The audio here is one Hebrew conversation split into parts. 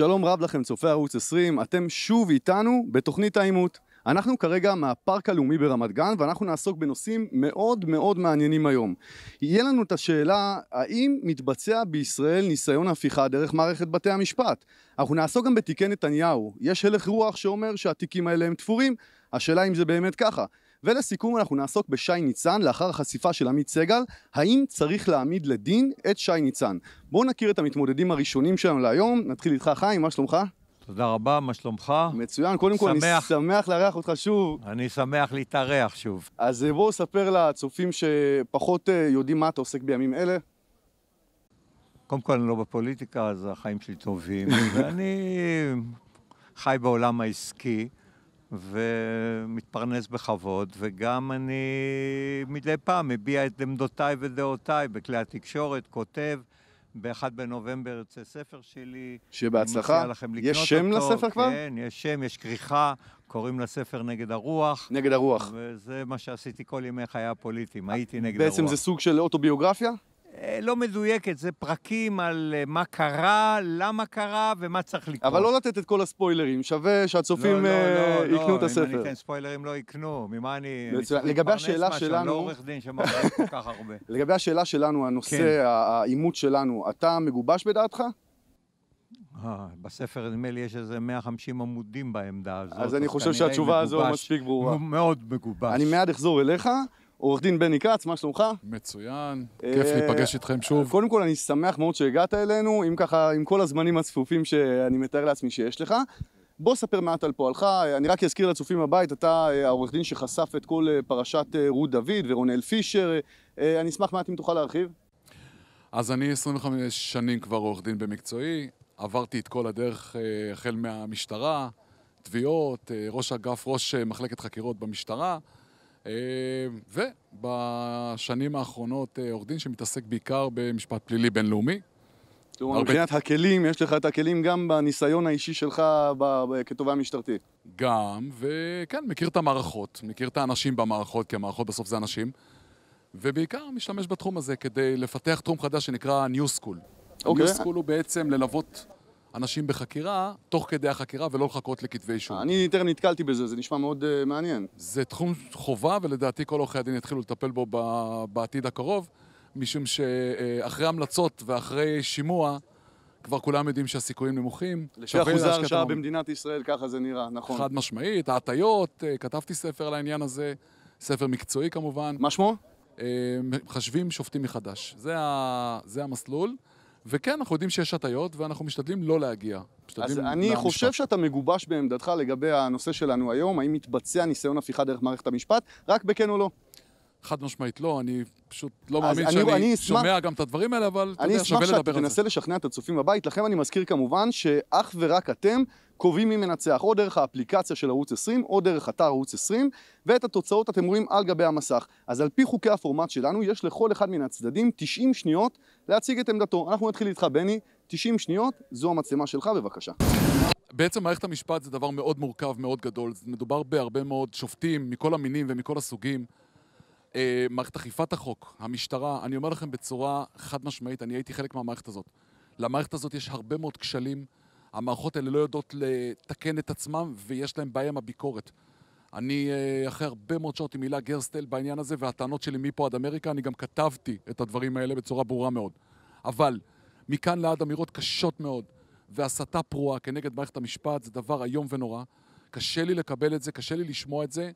שלום רב לכם צופי ערוץ 20, אתם שוב איתנו בתוכנית העימות. אנחנו כרגע מהפארק הלאומי ברמת גן ואנחנו נעסוק בנושאים מאוד מאוד מעניינים היום. יהיה לנו את השאלה האם מתבצע בישראל ניסיון הפיכה דרך מערכת בתי המשפט. אנחנו נעסוק גם בתיקי נתניהו, יש הלך רוח שאומר שהתיקים האלה הם תפורים, השאלה אם זה באמת ככה. ולסיכום אנחנו נעסוק בשי ניצן לאחר החשיפה של עמית סגל, האם צריך להעמיד לדין את שי ניצן. בואו נכיר את המתמודדים הראשונים שלנו להיום, נתחיל איתך חיים, מה שלומך? תודה רבה, מה שלומך? מצוין, קודם כל אני שמח לארח אותך שוב. אני שמח להתארח שוב. אז אה, בואו ספר לצופים שפחות אה, יודעים מה אתה עוסק בימים אלה. קודם כל, אני לא בפוליטיקה, אז החיים שלי טובים. ואני חי בעולם העסקי. ומתפרנס בכבוד, וגם אני מדי פעם מביע את עמדותיי ודעותיי בכלי התקשורת, כותב. באחד בנובמבר יוצא ספר שלי. שיהיה בהצלחה. אני מציע לכם לקנות אותו. יש שם אותו. לספר כבר? כן, יש שם, יש כריכה, קוראים לספר נגד הרוח. נגד הרוח. וזה מה שעשיתי כל ימי חיי הפוליטיים, הייתי נגד בעצם הרוח. בעצם זה סוג של אוטוביוגרפיה? אה, לא מדויקת, זה פרקים על אה, מה קרה, למה קרה ומה צריך לקרות. אבל לא לתת את כל הספוילרים, שווה שהצופים לא, לא, אה, לא, לא, יקנו לא, את הספר. לא, לא, לא, אם אני אתן ספוילרים לא יקנו, ממה אני... לגבי השאלה משהו, שלנו... אני לא עורך דין שמראה כל כך הרבה. לגבי השאלה שלנו, הנושא, כן. העימות שלנו, אתה מגובש בדעתך? בספר נדמה לי יש איזה 150 עמודים בעמדה הזאת. אז אני חושב שהתשובה הזו מספיק ברורה. מאוד מגובש. אני מיד אחזור אליך. עורך דין בני כץ, מה שלומך? מצוין, אה, כיף להיפגש איתכם שוב. קודם כל, אני שמח מאוד שהגעת אלינו, אם ככה, עם כל הזמנים הצפופים שאני מתאר לעצמי שיש לך. בוא ספר מעט על פועלך, אני רק אזכיר לצופים בבית, אתה אה, העורך דין שחשף את כל אה, פרשת רות דוד ורונאל פישר, אני אשמח מעט אם תוכל להרחיב. אז אני 25 שנים כבר עורך דין במקצועי, עברתי את כל הדרך החל מהמשטרה, תביעות, ראש אגף, ראש מחלקת חקירות במשטרה. אמ, ובשנים האחרונות אה, עורך דין שמתעסק בעיקר במשפט פלילי בינלאומי. כלומר, הרבה... מבחינת הכלים, יש לך את הכלים גם בניסיון האישי שלך ב... כתובע משטרתי. גם, וכן, מכיר את המערכות, מכיר את האנשים במערכות, כי המערכות בסוף זה אנשים, ובעיקר משתמש בתחום הזה כדי לפתח תחום חדש שנקרא New School. אוקיי. Okay. New School הוא בעצם ללוות... אנשים בחקירה, תוך כדי החקירה, ולא לחכות לכתבי אישום. אני יותר נתקלתי בזה, זה נשמע מאוד uh, מעניין. זה תחום חובה, ולדעתי כל עורכי הדין יתחילו לטפל בו בעתיד הקרוב, משום שאחרי המלצות ואחרי שימוע, כבר כולם יודעים שהסיכויים נמוכים. לפי אחוז ההרשעה במדינת ישראל ככה זה נראה, נכון. חד משמעית, ההטיות, אה, כתבתי ספר על העניין הזה, ספר מקצועי כמובן. מה שמו? מחשבים אה, שופטים מחדש. זה, ה... זה המסלול. וכן, אנחנו יודעים שיש הטיות, ואנחנו משתדלים לא להגיע. משתדלים אז אני למשפט. חושב שאתה מגובש בעמדתך לגבי הנושא שלנו היום, האם מתבצע ניסיון הפיכה דרך מערכת המשפט, רק בכן או לא. חד משמעית לא, אני פשוט לא מאמין אני, שאני אני שומע אשמח, גם את הדברים האלה, אבל אתה יודע, שווה לדבר על זה. אני אשמח שאתה תנסה לשכנע את הצופים בבית, לכם אני מזכיר כמובן שאך ורק אתם קובעים מי מנצח, או דרך האפליקציה של ערוץ 20, או דרך אתר ערוץ 20, ואת התוצאות אתם רואים על גבי המסך. אז על פי חוקי הפורמט שלנו, יש לכל אחד מן הצדדים 90 שניות להציג את עמדתו. אנחנו נתחיל איתך, בני, 90 שניות, זו המצלמה שלך, בבקשה. בעצם מערכת המשפט זה דבר מאוד מורכב, מאוד גדול. מדובר בהרבה מאוד שופטים מכל המינים ומכל הסוגים. אה, מערכת אכיפת החוק, המשטרה, אני אומר לכם בצורה חד משמעית, אני הייתי חלק מהמערכת הזאת. למערכת הזאת יש הרבה מאוד כשלים. המערכות האלה לא יודעות לתקן את עצמם, ויש להם בעיה עם הביקורת. אני, אה, אחרי הרבה מאוד שעות עם הילה גרסטל בעניין הזה, והטענות שלי מפה עד אמריקה, אני גם כתבתי את הדברים האלה בצורה ברורה מאוד. אבל, מכאן לעד אמירות קשות מאוד, והסתה פרועה כנגד מערכת המשפט, זה דבר איום ונורא. קשה לי לקבל את זה, קשה לי לשמוע את זה.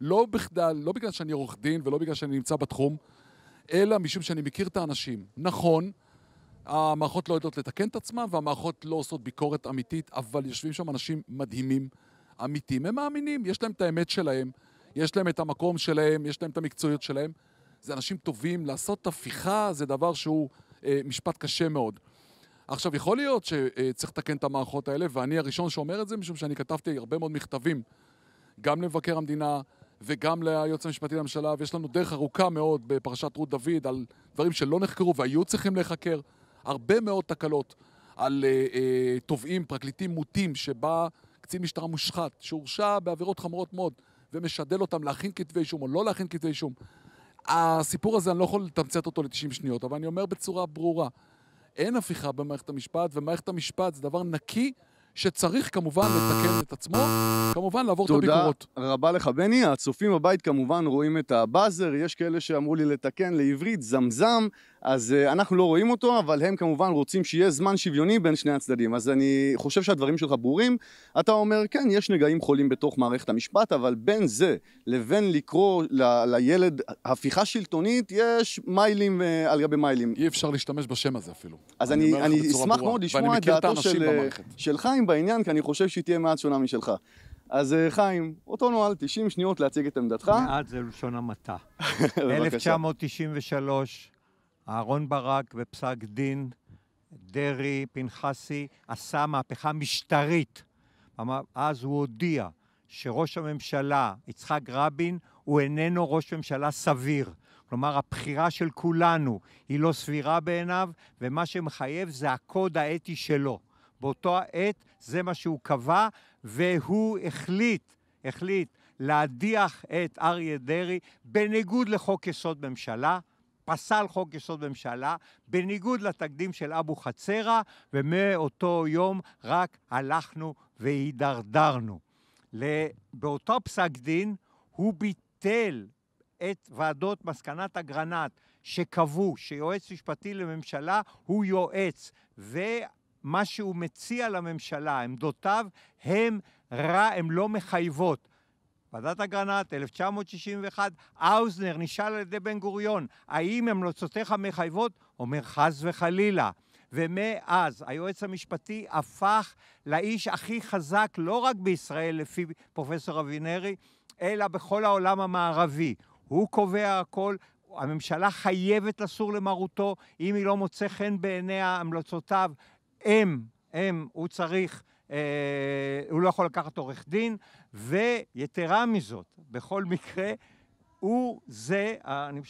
לא בכדל, לא בגלל שאני עורך דין ולא בגלל שאני נמצא בתחום, אלא משום שאני מכיר את האנשים. נכון, המערכות לא יודעות לתקן את עצמן, והמערכות לא עושות ביקורת אמיתית, אבל יושבים שם אנשים מדהימים, אמיתיים. הם מאמינים, יש להם את האמת שלהם, יש להם את המקום שלהם, יש להם את המקצועיות שלהם. זה אנשים טובים, לעשות הפיכה זה דבר שהוא אה, משפט קשה מאוד. עכשיו, יכול להיות שצריך אה, לתקן את המערכות האלה, ואני הראשון שאומר את זה, משום שאני כתבתי הרבה מאוד מכתבים, גם למבקר המדינה וגם ליועץ המשפטי לממשלה, ויש לנו דרך ארוכה מאוד בפרשת רות דוד על דברים שלא נחקרו והיו צריכים להיחקר. הרבה מאוד תקלות על אה, אה, תובעים, פרקליטים מוטים, שבה קצין משטרה מושחת, שהורשע בעבירות חמורות מאוד, ומשדל אותם להכין כתבי אישום או לא להכין כתבי אישום. הסיפור הזה, אני לא יכול לתמצת אותו ל-90 שניות, אבל אני אומר בצורה ברורה, אין הפיכה במערכת המשפט, ומערכת המשפט זה דבר נקי שצריך כמובן לתקן את עצמו, כמובן לעבור את הביקורות. תודה רבה לך, בני. הצופים בבית כמובן רואים את הבאזר, יש כאלה שאמרו לי לתקן לעברית זמזם, אז אה, אנחנו לא רואים אותו, אבל הם כמובן רוצים שיהיה זמן שוויוני בין שני הצדדים. אז אני חושב שהדברים שלך ברורים. אתה אומר, כן, יש נגעים חולים בתוך מערכת המשפט, אבל בין זה לבין לקרוא ל- לילד הפיכה שלטונית, יש מיילים uh, על גבי מיילים. אי אפשר להשתמש בשם הזה אפילו. אז אני, אני, אני אשמח ברורה. מאוד לשמוע את דעתו של, אה, של חיים בעניין, כי אני חושב שהיא תהיה מעט שונה משלך. אז חיים, אותו נוהל, 90 שניות להציג את עמדתך. מעט זה לשון המעטה. 1993, אהרון ברק בפסק דין, דרעי, פנחסי, עשה מהפכה משטרית. אז הוא הודיע שראש הממשלה, יצחק רבין, הוא איננו ראש ממשלה סביר. כלומר, הבחירה של כולנו היא לא סבירה בעיניו, ומה שמחייב זה הקוד האתי שלו. באותו העת זה מה שהוא קבע, והוא החליט, החליט להדיח את אריה דרעי בניגוד לחוק יסוד ממשלה, פסל חוק יסוד ממשלה, בניגוד לתקדים של אבו חצרה, ומאותו יום רק הלכנו והידרדרנו. באותו פסק דין הוא ביטל את ועדות מסקנת אגרנט, שקבעו שיועץ משפטי לממשלה הוא יועץ, ומה שהוא מציע לממשלה, עמדותיו, הם רע, הם לא מחייבות. ועדת אגרנט, 1961, האוזנר נשאל על ידי בן גוריון, האם המלצותיך מחייבות? אומר חס וחלילה. ומאז היועץ המשפטי הפך לאיש הכי חזק, לא רק בישראל, לפי פרופסור אבינרי, אלא בכל העולם המערבי. הוא קובע הכל, הממשלה חייבת לסור למרותו, אם היא לא מוצא חן בעיניה המלצותיו, הם, הם, הוא צריך אה, הוא לא יכול לקחת עורך דין, ויתרה מזאת, בכל מקרה, הוא זה, אני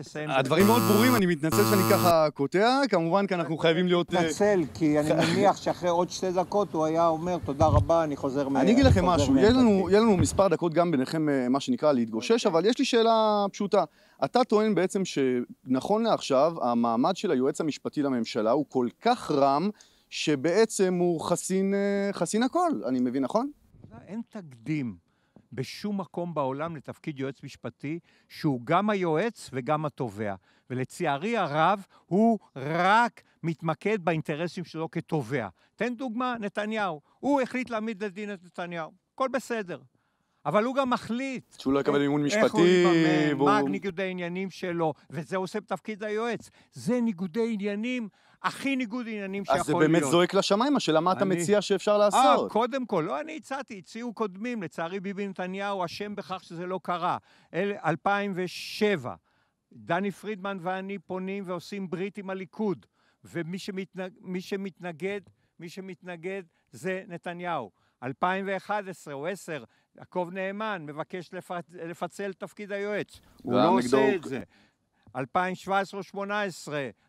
אסיים. הדברים מאוד ברורים, אני מתנצל שאני ככה קוטע, כמובן כי אנחנו חייבים להיות... אה, מתנצל, כי אני מניח שאחרי עוד שתי דקות הוא היה אומר, תודה רבה, אני חוזר מה... אני אגיד לכם משהו, יהיה לנו מספר דקות גם ביניכם, אה, מה שנקרא, להתגושש, אוקיי. אבל יש לי שאלה פשוטה. אתה טוען בעצם שנכון לעכשיו, המעמד של היועץ המשפטי לממשלה הוא כל כך רם, שבעצם הוא חסין, אה, חסין הכל, אני מבין נכון? לא, אין תקדים בשום מקום בעולם לתפקיד יועץ משפטי שהוא גם היועץ וגם התובע. ולצערי הרב, הוא רק מתמקד באינטרסים שלו כתובע. תן דוגמה, נתניהו. הוא החליט להעמיד לדין את נתניהו. הכל בסדר. אבל הוא גם מחליט. שהוא לא יקבל מימון משפטי. איך הוא יממן, בוא... מה ניגודי העניינים שלו, וזה עושה בתפקיד היועץ. זה ניגודי עניינים הכי ניגוד עניינים שיכול להיות. אז זה באמת להיות. זועק לשמיים, השאלה מה אני... אתה מציע שאפשר אה, לעשות. 아, קודם כל, לא אני הצעתי, הציעו קודמים, לצערי ביבי נתניהו אשם בכך שזה לא קרה. 2007, דני פרידמן ואני פונים ועושים ברית עם הליכוד, ומי שמתנג, מי שמתנגד, מי שמתנגד זה נתניהו. 2011 או 2010, יעקב נאמן מבקש לפצל את תפקיד היועץ. הוא לא עושה את זה. 2017-2018,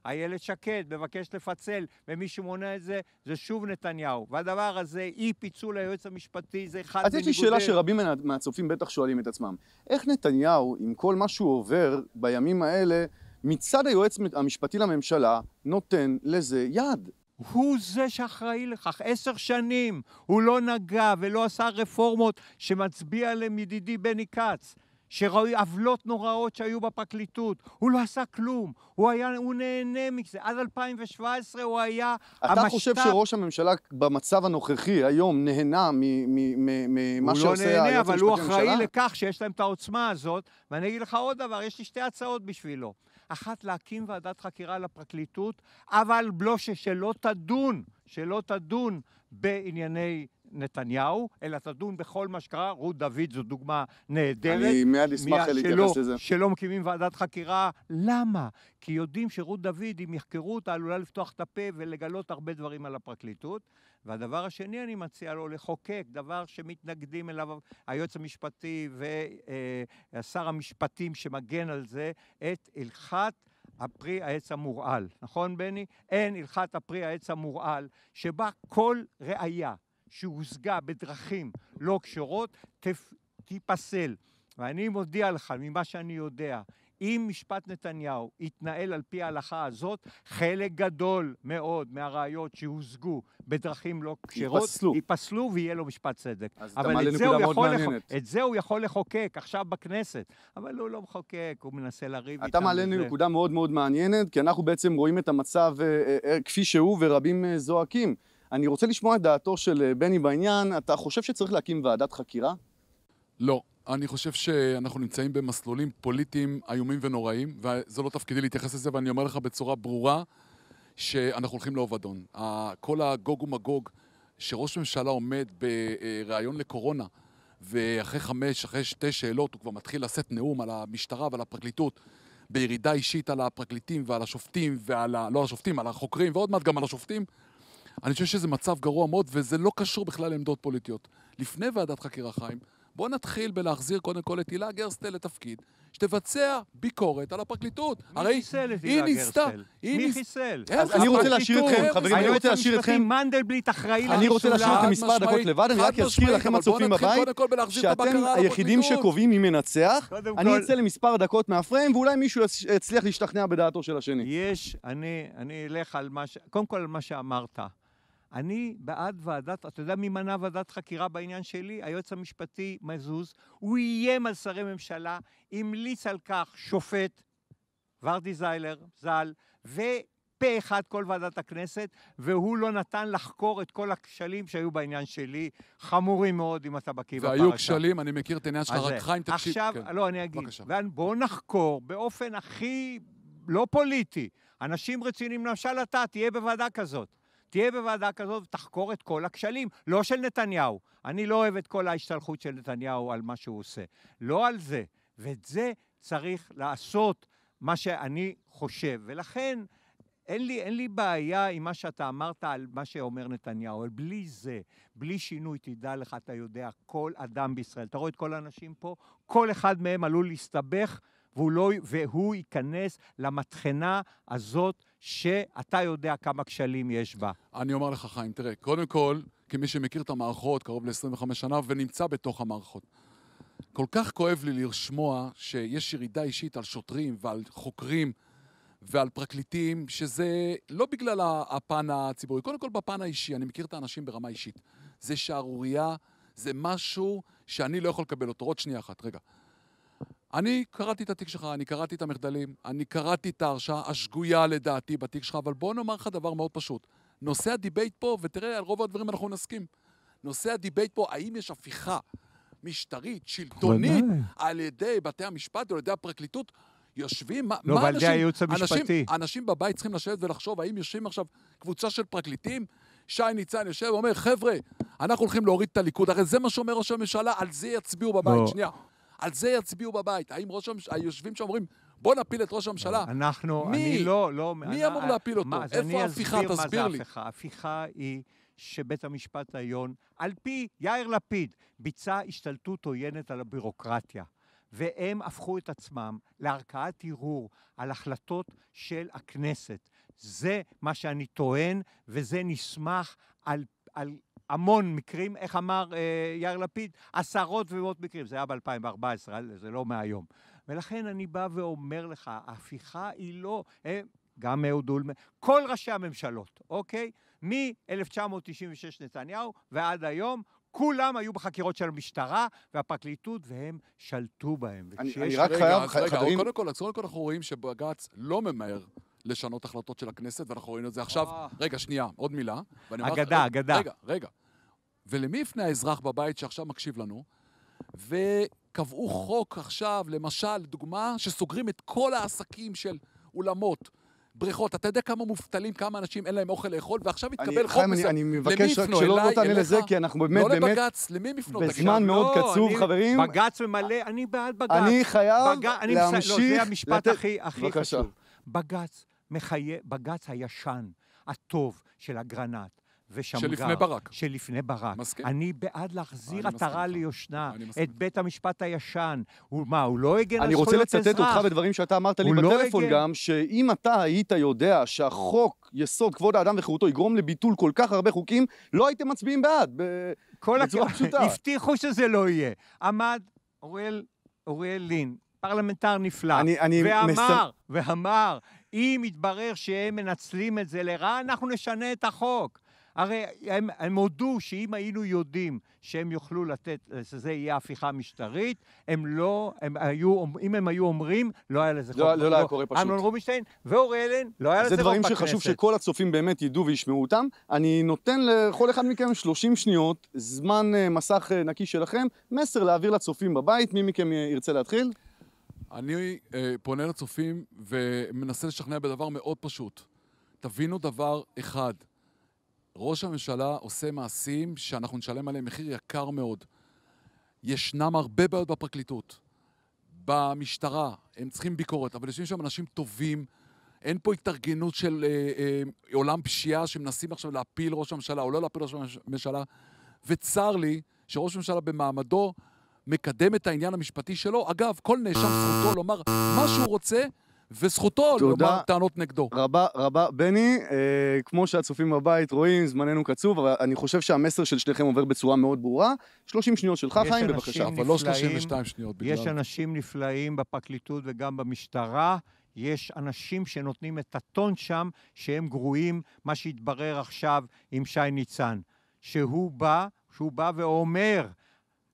איילת שקד מבקשת לפצל, ומי שמונע את זה זה שוב נתניהו. והדבר הזה, אי פיצול היועץ המשפטי, זה אחד בניגודי... אז יש לי שאלה שרבים מהצופים בטח שואלים את עצמם. איך נתניהו, עם כל מה שהוא עובר בימים האלה, מצד היועץ המשפטי לממשלה, נותן לזה יד? הוא זה שאחראי לכך. עשר שנים הוא לא נגע ולא עשה רפורמות שמצביע עליהן ידידי בני כץ. שראו עוולות נוראות שהיו בפרקליטות. הוא לא עשה כלום, הוא, היה, הוא נהנה מזה. עד 2017 הוא היה אתה אתה חושב שראש הממשלה במצב הנוכחי היום נהנה ממה לא שעושה היועץ המשפטי לממשלה? הוא לא נהנה, אבל הוא אחראי לכך שיש להם את העוצמה הזאת. ואני אגיד לך עוד דבר, יש לי שתי הצעות בשבילו. אחת, להקים ועדת חקירה לפרקליטות, אבל בלושה שלא תדון, שלא תדון בענייני נתניהו, אלא תדון בכל מה שקרה. רות דוד זו דוגמה נהדרת. אני מיד אשמח להתייחס לזה. שלא שלא מקימים ועדת חקירה. למה? כי יודעים שרות דוד, אם יחקרו אותה, עלולה לפתוח את הפה ולגלות הרבה דברים על הפרקליטות. והדבר השני, אני מציע לו לחוקק דבר שמתנגדים אליו היועץ המשפטי ושר אה, המשפטים שמגן על זה, את הלכת... הפרי העץ המורעל, נכון בני? אין הלכת הפרי העץ המורעל, שבה כל ראייה שהושגה בדרכים לא כשרות, תיפסל. ואני מודיע לך, ממה שאני יודע, אם משפט נתניהו יתנהל על פי ההלכה הזאת, חלק גדול מאוד מהראיות שהושגו בדרכים לא כשרות, ייפסלו. ייפסלו ויהיה לו משפט צדק. אבל את זה, לח... את זה הוא יכול לחוקק עכשיו בכנסת, אבל הוא לא מחוקק, הוא מנסה לריב איתנו. אתה מעלה לי נקודה מאוד מאוד מעניינת, כי אנחנו בעצם רואים את המצב אה, אה, אה, כפי שהוא ורבים אה, זועקים. אני רוצה לשמוע את דעתו של אה, בני בעניין. אתה חושב שצריך להקים ועדת חקירה? לא. אני חושב שאנחנו נמצאים במסלולים פוליטיים איומים ונוראים, וזה לא תפקידי להתייחס לזה, ואני אומר לך בצורה ברורה שאנחנו הולכים לאובדון. כל הגוג ומגוג שראש ממשלה עומד בריאיון לקורונה, ואחרי חמש, אחרי שתי שאלות, הוא כבר מתחיל לשאת נאום על המשטרה ועל הפרקליטות, בירידה אישית על הפרקליטים ועל השופטים ועל ה... לא על השופטים, על החוקרים, ועוד מעט גם על השופטים. אני חושב שזה מצב גרוע מאוד, וזה לא קשור בכלל לעמדות פוליטיות. לפני ועדת חקירה, חיים, בואו נתחיל בלהחזיר קודם כל את הילה גרסטל לתפקיד, שתבצע ביקורת על הפרקליטות. מי הרי חיסל את הילה גרסטל? מי חיסל? כן, אני רוצה להשאיר אתכם, חברים, אני רוצה להשאיר אתכם... מנדלבליט אחראי למשולש. אני רוצה להשאיר אתכם מספר דקות לבד, אני רק אזכיר לכם הצופים בבית, שאתם היחידים שקובעים מי מנצח. אני אצא למספר דקות מהפריים, ואולי מישהו יצליח להשתכנע בדעתו של השני. יש, אני אלך על מה ש... קודם כל על מה שאמרת. אני בעד ועדת, אתה יודע מי מנה ועדת חקירה בעניין שלי? היועץ המשפטי מזוז. הוא איים על שרי ממשלה, המליץ על כך שופט, ורדי זיילר, ז"ל, ופה אחד כל ועדת הכנסת, והוא לא נתן לחקור את כל הכשלים שהיו בעניין שלי, חמורים מאוד, אם אתה בקיא בפרשה. והיו כשלים, אני מכיר את העניין שלך, רק חיים תקשיב. עכשיו, כן. לא, אני אגיד. בבקשה. בואו נחקור באופן הכי לא פוליטי. אנשים רציניים, למשל אתה, תהיה בוועדה כזאת. תהיה בוועדה כזאת ותחקור את כל הכשלים, לא של נתניהו. אני לא אוהב את כל ההשתלחות של נתניהו על מה שהוא עושה. לא על זה. ואת זה צריך לעשות, מה שאני חושב. ולכן, אין לי, אין לי בעיה עם מה שאתה אמרת על מה שאומר נתניהו, אבל בלי זה, בלי שינוי, תדע לך, אתה יודע, כל אדם בישראל, אתה רואה את כל האנשים פה, כל אחד מהם עלול להסתבך והוא, לא, והוא ייכנס למטחנה הזאת שאתה יודע כמה כשלים יש בה. אני אומר לך, חיים, תראה, קודם כל, כמי שמכיר את המערכות קרוב ל-25 שנה ונמצא בתוך המערכות, כל כך כואב לי לשמוע שיש ירידה אישית על שוטרים ועל חוקרים ועל פרקליטים, שזה לא בגלל הפן הציבורי, קודם כל בפן האישי, אני מכיר את האנשים ברמה אישית. זה שערורייה, זה משהו שאני לא יכול לקבל אותו. עוד שנייה אחת, רגע. אני קראתי את התיק שלך, אני קראתי את המחדלים, אני קראתי את ההרשעה השגויה לדעתי בתיק שלך, אבל בוא נאמר לך דבר מאוד פשוט. נושא הדיבייט פה, ותראה, על רוב הדברים אנחנו נסכים. נושא הדיבייט פה, האם יש הפיכה משטרית, שלטונית, על ידי בתי המשפט או על ידי הפרקליטות? יושבים, לא, מה אנשים... לא, ועל הייעוץ המשפטי. אנשים, אנשים בבית צריכים לשבת ולחשוב, האם יושבים עכשיו קבוצה של פרקליטים? שי ניצן יושב ואומר, חבר'ה, אנחנו הולכים להוריד את הליכוד. הרי זה מה שאומר ראש הממשלה, על זה יצביעו בבית. לא. שנייה. על זה יצביעו בבית. האם ראש הממשלה, היושבים שם אומרים, בוא נפיל את ראש הממשלה. לא, אנחנו, מי, אני לא, לא... מי אני, אמור להפיל אותו? מה, איפה ההפיכה? תסביר לי. הפיכה. הפיכה היא שבית המשפט העליון, על פי יאיר לפיד, ביצע השתלטות עוינת על הבירוקרטיה. והם הפכו את עצמם לערכאת ערעור על החלטות של הכנסת. זה מה שאני טוען, וזה נסמך על, על המון מקרים, איך אמר אה, יאיר לפיד? עשרות ומאות מקרים. זה היה ב-2014, זה לא מהיום. ולכן אני בא ואומר לך, ההפיכה היא לא... אה, גם אהוד אולמרט, כל ראשי הממשלות, אוקיי? מ-1996 נתניהו ועד היום, כולם היו בחקירות של המשטרה והפרקליטות, והם שלטו בהם. אני, אני רק רגע, חייב, רגע, חדרים... קודם כל, עצרו, אנחנו רואים שבג"ץ לא ממהר לשנות החלטות של הכנסת, ואנחנו רואים את זה עכשיו. Oh. רגע, שנייה, עוד מילה. אגדה, אגדה. רגע, רגע. ולמי יפנה האזרח בבית שעכשיו מקשיב לנו? וקבעו חוק עכשיו, למשל, דוגמה, שסוגרים את כל העסקים של אולמות, בריכות. אתה יודע כמה מובטלים, כמה אנשים אין להם אוכל לאכול, ועכשיו יתקבל חוק מסוים. אני מבקש רק שלא לא תענה לזה, כי אנחנו באמת, לא באמת... לא לבג"ץ, למי הם יפנו? בזמן מאוד לא, קצוב, חברים. בג"ץ ממלא, אני בעד בג"ץ. אני חייב להמשיך... לא, זה המשפט הכי חשוב. בג"ץ מחיי, בג"ץ הישן, הטוב של אגרנט, ושמגר. שלפני ברק. שלפני ברק. מסכים. אני בעד להחזיר עטרה ליושנה, את בית המשפט הישן. הוא מה, הוא לא הגן על זכויות אזרח? אני רוצה לצטט אותך בדברים שאתה אמרת לי לא בטלפון לא גם, שאם אתה היית יודע שהחוק, יסוד כבוד האדם וחירותו, יגרום לביטול כל כך הרבה חוקים, לא הייתם מצביעים בעד, ב... כל בצורה הכ... פשוטה. הבטיחו שזה לא יהיה. עמד אוריאל, אוריאל לין, פרלמנטר נפלא, אני, אני ואמר, מס... ואמר, אם יתברר שהם מנצלים את זה לרעה, אנחנו נשנה את החוק. הרי הם, הם הודו שאם היינו יודעים שהם יוכלו לתת, שזה יהיה הפיכה משטרית, הם לא, הם היו, אם הם היו אומרים, לא היה לזה לא חוק. לא, לא, לא היה קורה פשוט. אמנון רובינשטיין ואורי אלן, לא היה לזה חוק בכנסת. זה דברים שחשוב שכל הצופים באמת ידעו וישמעו אותם. אני נותן לכל אחד מכם 30 שניות, זמן אה, מסך אה, נקי שלכם, מסר להעביר לצופים בבית. מי מכם אה, ירצה להתחיל? אני אה, פונה לצופים ומנסה לשכנע בדבר מאוד פשוט. תבינו דבר אחד, ראש הממשלה עושה מעשים שאנחנו נשלם עליהם מחיר יקר מאוד. ישנם הרבה בעיות בפרקליטות, במשטרה, הם צריכים ביקורת, אבל יושבים שם אנשים טובים, אין פה התארגנות של אה, אה, עולם פשיעה שמנסים עכשיו להפיל ראש הממשלה או לא להפיל ראש הממשלה, וצר לי שראש הממשלה במעמדו מקדם את העניין המשפטי שלו. אגב, כל נאשם זכותו לומר מה שהוא רוצה. וזכותו לומר טענות נגדו. רבה, רבה. בני, אה, כמו שהצופים בבית רואים, זמננו קצוב, אבל אני חושב שהמסר של שניכם עובר בצורה מאוד ברורה. 30 שניות שלך, חיים, בבקשה. אבל לא 32 שניות, בגלל... יש אנשים נפלאים בפרקליטות וגם במשטרה. יש אנשים שנותנים את הטון שם שהם גרועים, מה שהתברר עכשיו עם שי ניצן. שהוא בא, שהוא בא ואומר,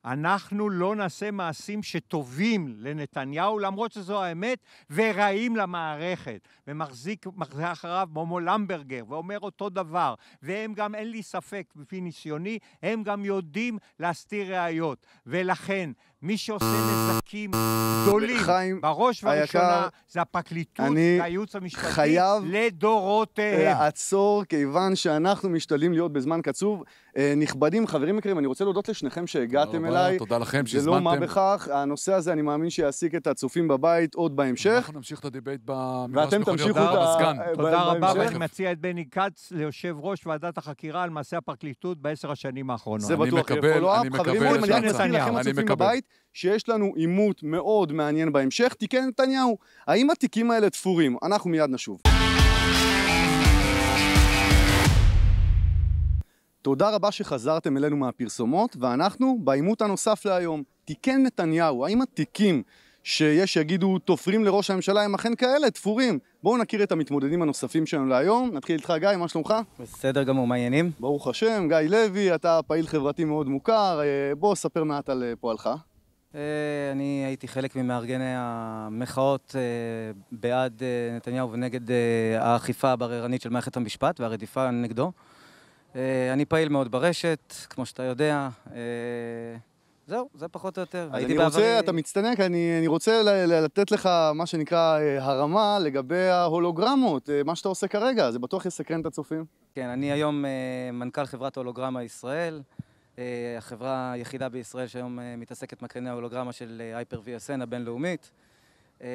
אנחנו לא נעשה מעשים שטובים לנתניהו, למרות שזו האמת, ורעים למערכת. ומחזיק אחריו מומו למברגר, ואומר אותו דבר. והם גם, אין לי ספק, לפי ניסיוני, הם גם יודעים להסתיר ראיות. ולכן, מי שעושה נזקים גדולים, חיים בראש ובראשונה, היקר, זה הפרקליטות והייעוץ המשפטי לדורותיהם. אני חייב לעצור, כיוון שאנחנו משתדלים להיות בזמן קצוב. אה, נכבדים, חברים יקרים, אני רוצה להודות לשניכם שהגעתם אליי. תודה לכם שהזמנתם. זה לא מה בכך, הנושא הזה, אני מאמין שיעסיק את הצופים בבית עוד בהמשך. אנחנו נמשיך את הדיבייט במגרש ואתם תמשיכו את ה... אה, תודה רבה, ואני מציע את בני כץ ליושב ראש ועדת החקירה על מעשה הפרקליטות בעשר השנים האחרונות. זה בטוח יהיה פולו-אפ. חברים, אני רק מזכיר לכם הצופים בבית, שיש לנו עימות מאוד מעניין בהמשך, תיקי נתניהו. האם התיקים האלה תפורים? אנחנו מיד נשוב. תודה רבה שחזרתם אלינו מהפרסומות, ואנחנו בעימות הנוסף להיום. תיקן נתניהו, האם התיקים שיש שיגידו תופרים לראש הממשלה הם אכן כאלה, תפורים? בואו נכיר את המתמודדים הנוספים שלנו להיום. נתחיל איתך, גיא, מה שלומך? בסדר גמור, מה העניינים? ברוך השם, גיא לוי, אתה פעיל חברתי מאוד מוכר, אה, בוא ספר מעט על אה, פועלך. אה, אני הייתי חלק ממארגני המחאות בעד נתניהו ונגד האכיפה הבררנית של מערכת המשפט והרדיפה נגדו. אה, אני פעיל מאוד ברשת, כמו שאתה יודע. אה, זהו, זה פחות או יותר. אז אני רוצה, בעברי... אתה מצטנק, אני, אני רוצה לתת לך מה שנקרא אה, הרמה לגבי ההולוגרמות, מה שאתה עושה כרגע, זה בטוח יסקרן את הצופים. כן, אני היום מנכ"ל חברת הולוגרמה ישראל, החברה היחידה בישראל שהיום מתעסקת מקרני ההולוגרמה של הייפר VSN הבינלאומית. אה,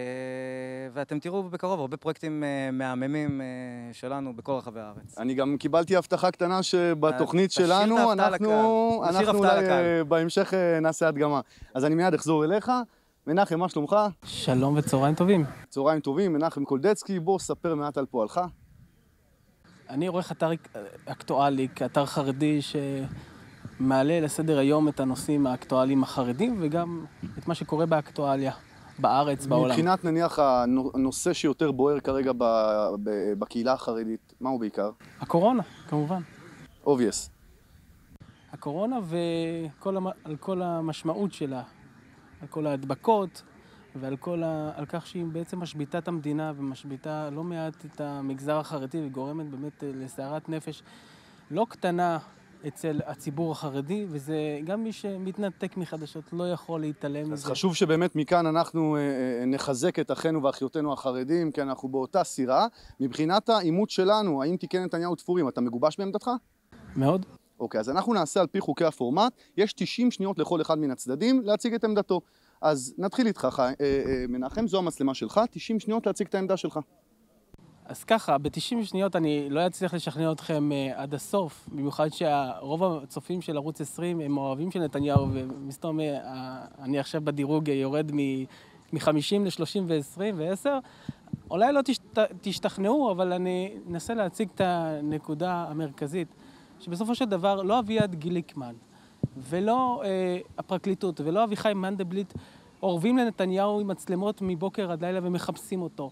ואתם תראו בקרוב הרבה פרויקטים אה, מהממים אה, שלנו בכל רחבי הארץ. אני גם קיבלתי הבטחה קטנה שבתוכנית שלנו, אנחנו, אנחנו אולי בהמשך נעשה הדגמה. אז אני מיד אחזור אליך. מנחם, מה שלומך? שלום וצהריים טובים. צהריים טובים, מנחם קולדצקי, בוא ספר מעט על פועלך. אני עורך אתר אקטואלי, כאתר חרדי שמעלה לסדר היום את הנושאים האקטואליים החרדים וגם את מה שקורה באקטואליה. בארץ, מבחינת, בעולם? מבחינת נניח הנושא שיותר בוער כרגע ב, ב, בקהילה החרדית, מה הוא בעיקר? הקורונה, כמובן. אובייס. הקורונה וכל המ... על כל המשמעות שלה, על כל ההדבקות ועל כל ה... על כך שהיא בעצם משביתה את המדינה ומשביתה לא מעט את המגזר החרדי וגורמת באמת אה, לסערת נפש לא קטנה אצל הציבור החרדי, וזה גם מי שמתנתק מחדשות לא יכול להתעלם מזה. אז חשוב שבאמת מכאן אנחנו אה, אה, נחזק את אחינו ואחיותינו החרדים, כי אנחנו באותה סירה. מבחינת העימות שלנו, האם תיקן נתניהו תפורים, אתה מגובש בעמדתך? מאוד. אוקיי, אז אנחנו נעשה על פי חוקי הפורמט, יש 90 שניות לכל אחד מן הצדדים להציג את עמדתו. אז נתחיל איתך, אה, אה, מנחם, זו המצלמה שלך, 90 שניות להציג את העמדה שלך. אז ככה, ב-90 שניות אני לא אצליח לשכנע אתכם uh, עד הסוף, במיוחד שרוב הצופים של ערוץ 20 הם אוהבים של נתניהו, ומסתום, uh, אני עכשיו בדירוג uh, יורד מ-50 ל-30 ו-20 ו-10. אולי לא תשת, תשתכנעו, אבל אני אנסה להציג את הנקודה המרכזית, שבסופו של דבר לא אביעד גיליקמן, ולא uh, הפרקליטות, ולא אביחי מנדלבליט אורבים לנתניהו עם מצלמות מבוקר עד לילה ומחפשים אותו.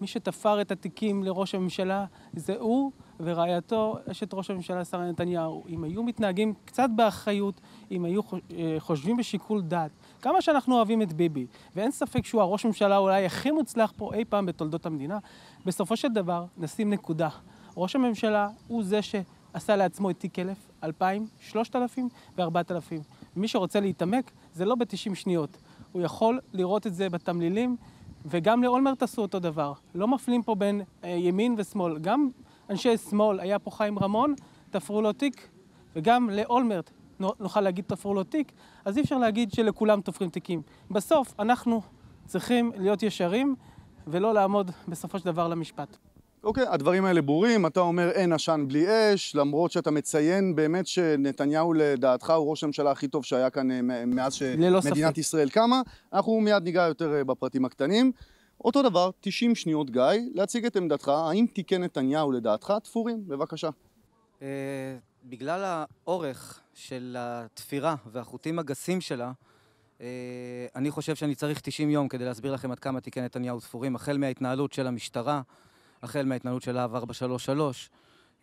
מי שתפר את התיקים לראש הממשלה זה הוא ורעייתו, אשת ראש הממשלה שרה נתניהו. אם היו מתנהגים קצת באחריות, אם היו אה, חושבים בשיקול דעת. כמה שאנחנו אוהבים את ביבי, ואין ספק שהוא הראש ממשלה אולי הכי מוצלח פה אי פעם בתולדות המדינה, בסופו של דבר נשים נקודה. ראש הממשלה הוא זה שעשה לעצמו את תיק 1000, 2,000, 3,000 ו-4,000. מי שרוצה להתעמק, זה לא ב-90 שניות. הוא יכול לראות את זה בתמלילים. וגם לאולמרט עשו אותו דבר. לא מפלים פה בין אה, ימין ושמאל. גם אנשי שמאל, היה פה חיים רמון, תפרו לו תיק, וגם לאולמרט נוכל להגיד תפרו לו תיק, אז אי אפשר להגיד שלכולם תופרים תיקים. בסוף אנחנו צריכים להיות ישרים ולא לעמוד בסופו של דבר למשפט. אוקיי, הדברים האלה ברורים, אתה אומר אין עשן בלי אש, למרות שאתה מציין באמת שנתניהו לדעתך הוא ראש הממשלה הכי טוב שהיה כאן אה, מאז שמדינת ספק. ישראל קמה, אנחנו מיד ניגע יותר אה, בפרטים הקטנים. אותו דבר, 90 שניות גיא, להציג את עמדתך, האם תיקי נתניהו לדעתך תפורים? בבקשה. אה, בגלל האורך של התפירה והחוטים הגסים שלה, אני חושב שאני צריך 90 יום כדי להסביר לכם עד כמה תיקי נתניהו תפורים, החל מההתנהלות של המשטרה, החל מההתנהלות של להב 433,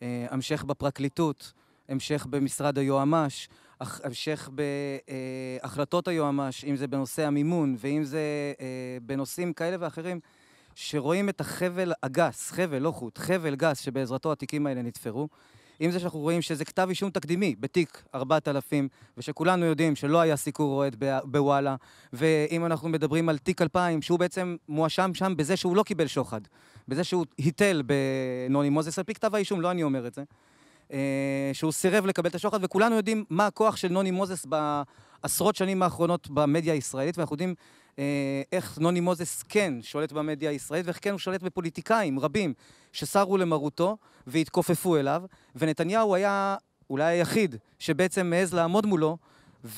אה, המשך בפרקליטות, המשך במשרד היועמ"ש, המשך בהחלטות אה, היועמ"ש, אם זה בנושא המימון ואם זה אה, בנושאים כאלה ואחרים, שרואים את החבל הגס, חבל, לא חוט, חבל גס שבעזרתו התיקים האלה נתפרו. עם זה שאנחנו רואים שזה כתב אישום תקדימי בתיק 4000, ושכולנו יודעים שלא היה סיקור אוהד בוואלה, ואם אנחנו מדברים על תיק 2000, שהוא בעצם מואשם שם בזה שהוא לא קיבל שוחד, בזה שהוא היטל בנוני מוזס, על פי כתב האישום, לא אני אומר את זה, אה, שהוא סירב לקבל את השוחד, וכולנו יודעים מה הכוח של נוני מוזס בעשרות שנים האחרונות במדיה הישראלית, ואנחנו יודעים אה, איך נוני מוזס כן שולט במדיה הישראלית, ואיך כן הוא שולט בפוליטיקאים רבים שסרו למרותו והתכופפו אליו, ונתניהו היה אולי היחיד שבעצם מעז לעמוד מולו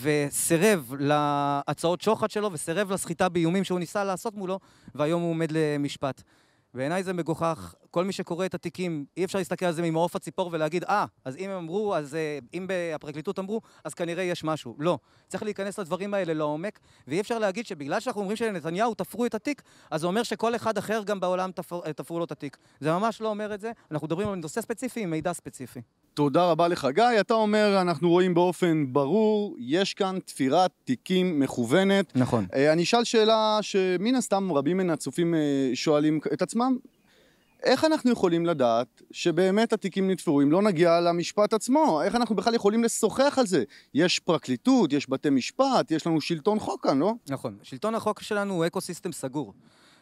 וסירב להצעות שוחד שלו, וסירב לסחיטה באיומים שהוא ניסה לעשות מולו, והיום הוא עומד למשפט. בעיניי זה מגוחך. כל מי שקורא את התיקים, אי אפשר להסתכל על זה ממעוף הציפור ולהגיד, אה, ah, אז אם הם אמרו, אז אה, אם הפרקליטות אמרו, אז כנראה יש משהו. לא. צריך להיכנס לדברים האלה לעומק, ואי אפשר להגיד שבגלל שאנחנו אומרים שלנתניהו תפרו את התיק, אז זה אומר שכל אחד אחר גם בעולם תפרו, אה, תפרו לו את התיק. זה ממש לא אומר את זה. אנחנו מדברים על נושא ספציפי עם מידע ספציפי. תודה רבה לך גיא, אתה אומר אנחנו רואים באופן ברור, יש כאן תפירת תיקים מכוונת. נכון. אה, אני אשאל שאלה שמן הסתם רבים מן הצופים אה, שואלים את עצמם, איך אנחנו יכולים לדעת שבאמת התיקים נתפרו אם לא נגיע למשפט עצמו? איך אנחנו בכלל יכולים לשוחח על זה? יש פרקליטות, יש בתי משפט, יש לנו שלטון חוק כאן, לא? נכון. שלטון החוק שלנו הוא אקו סגור.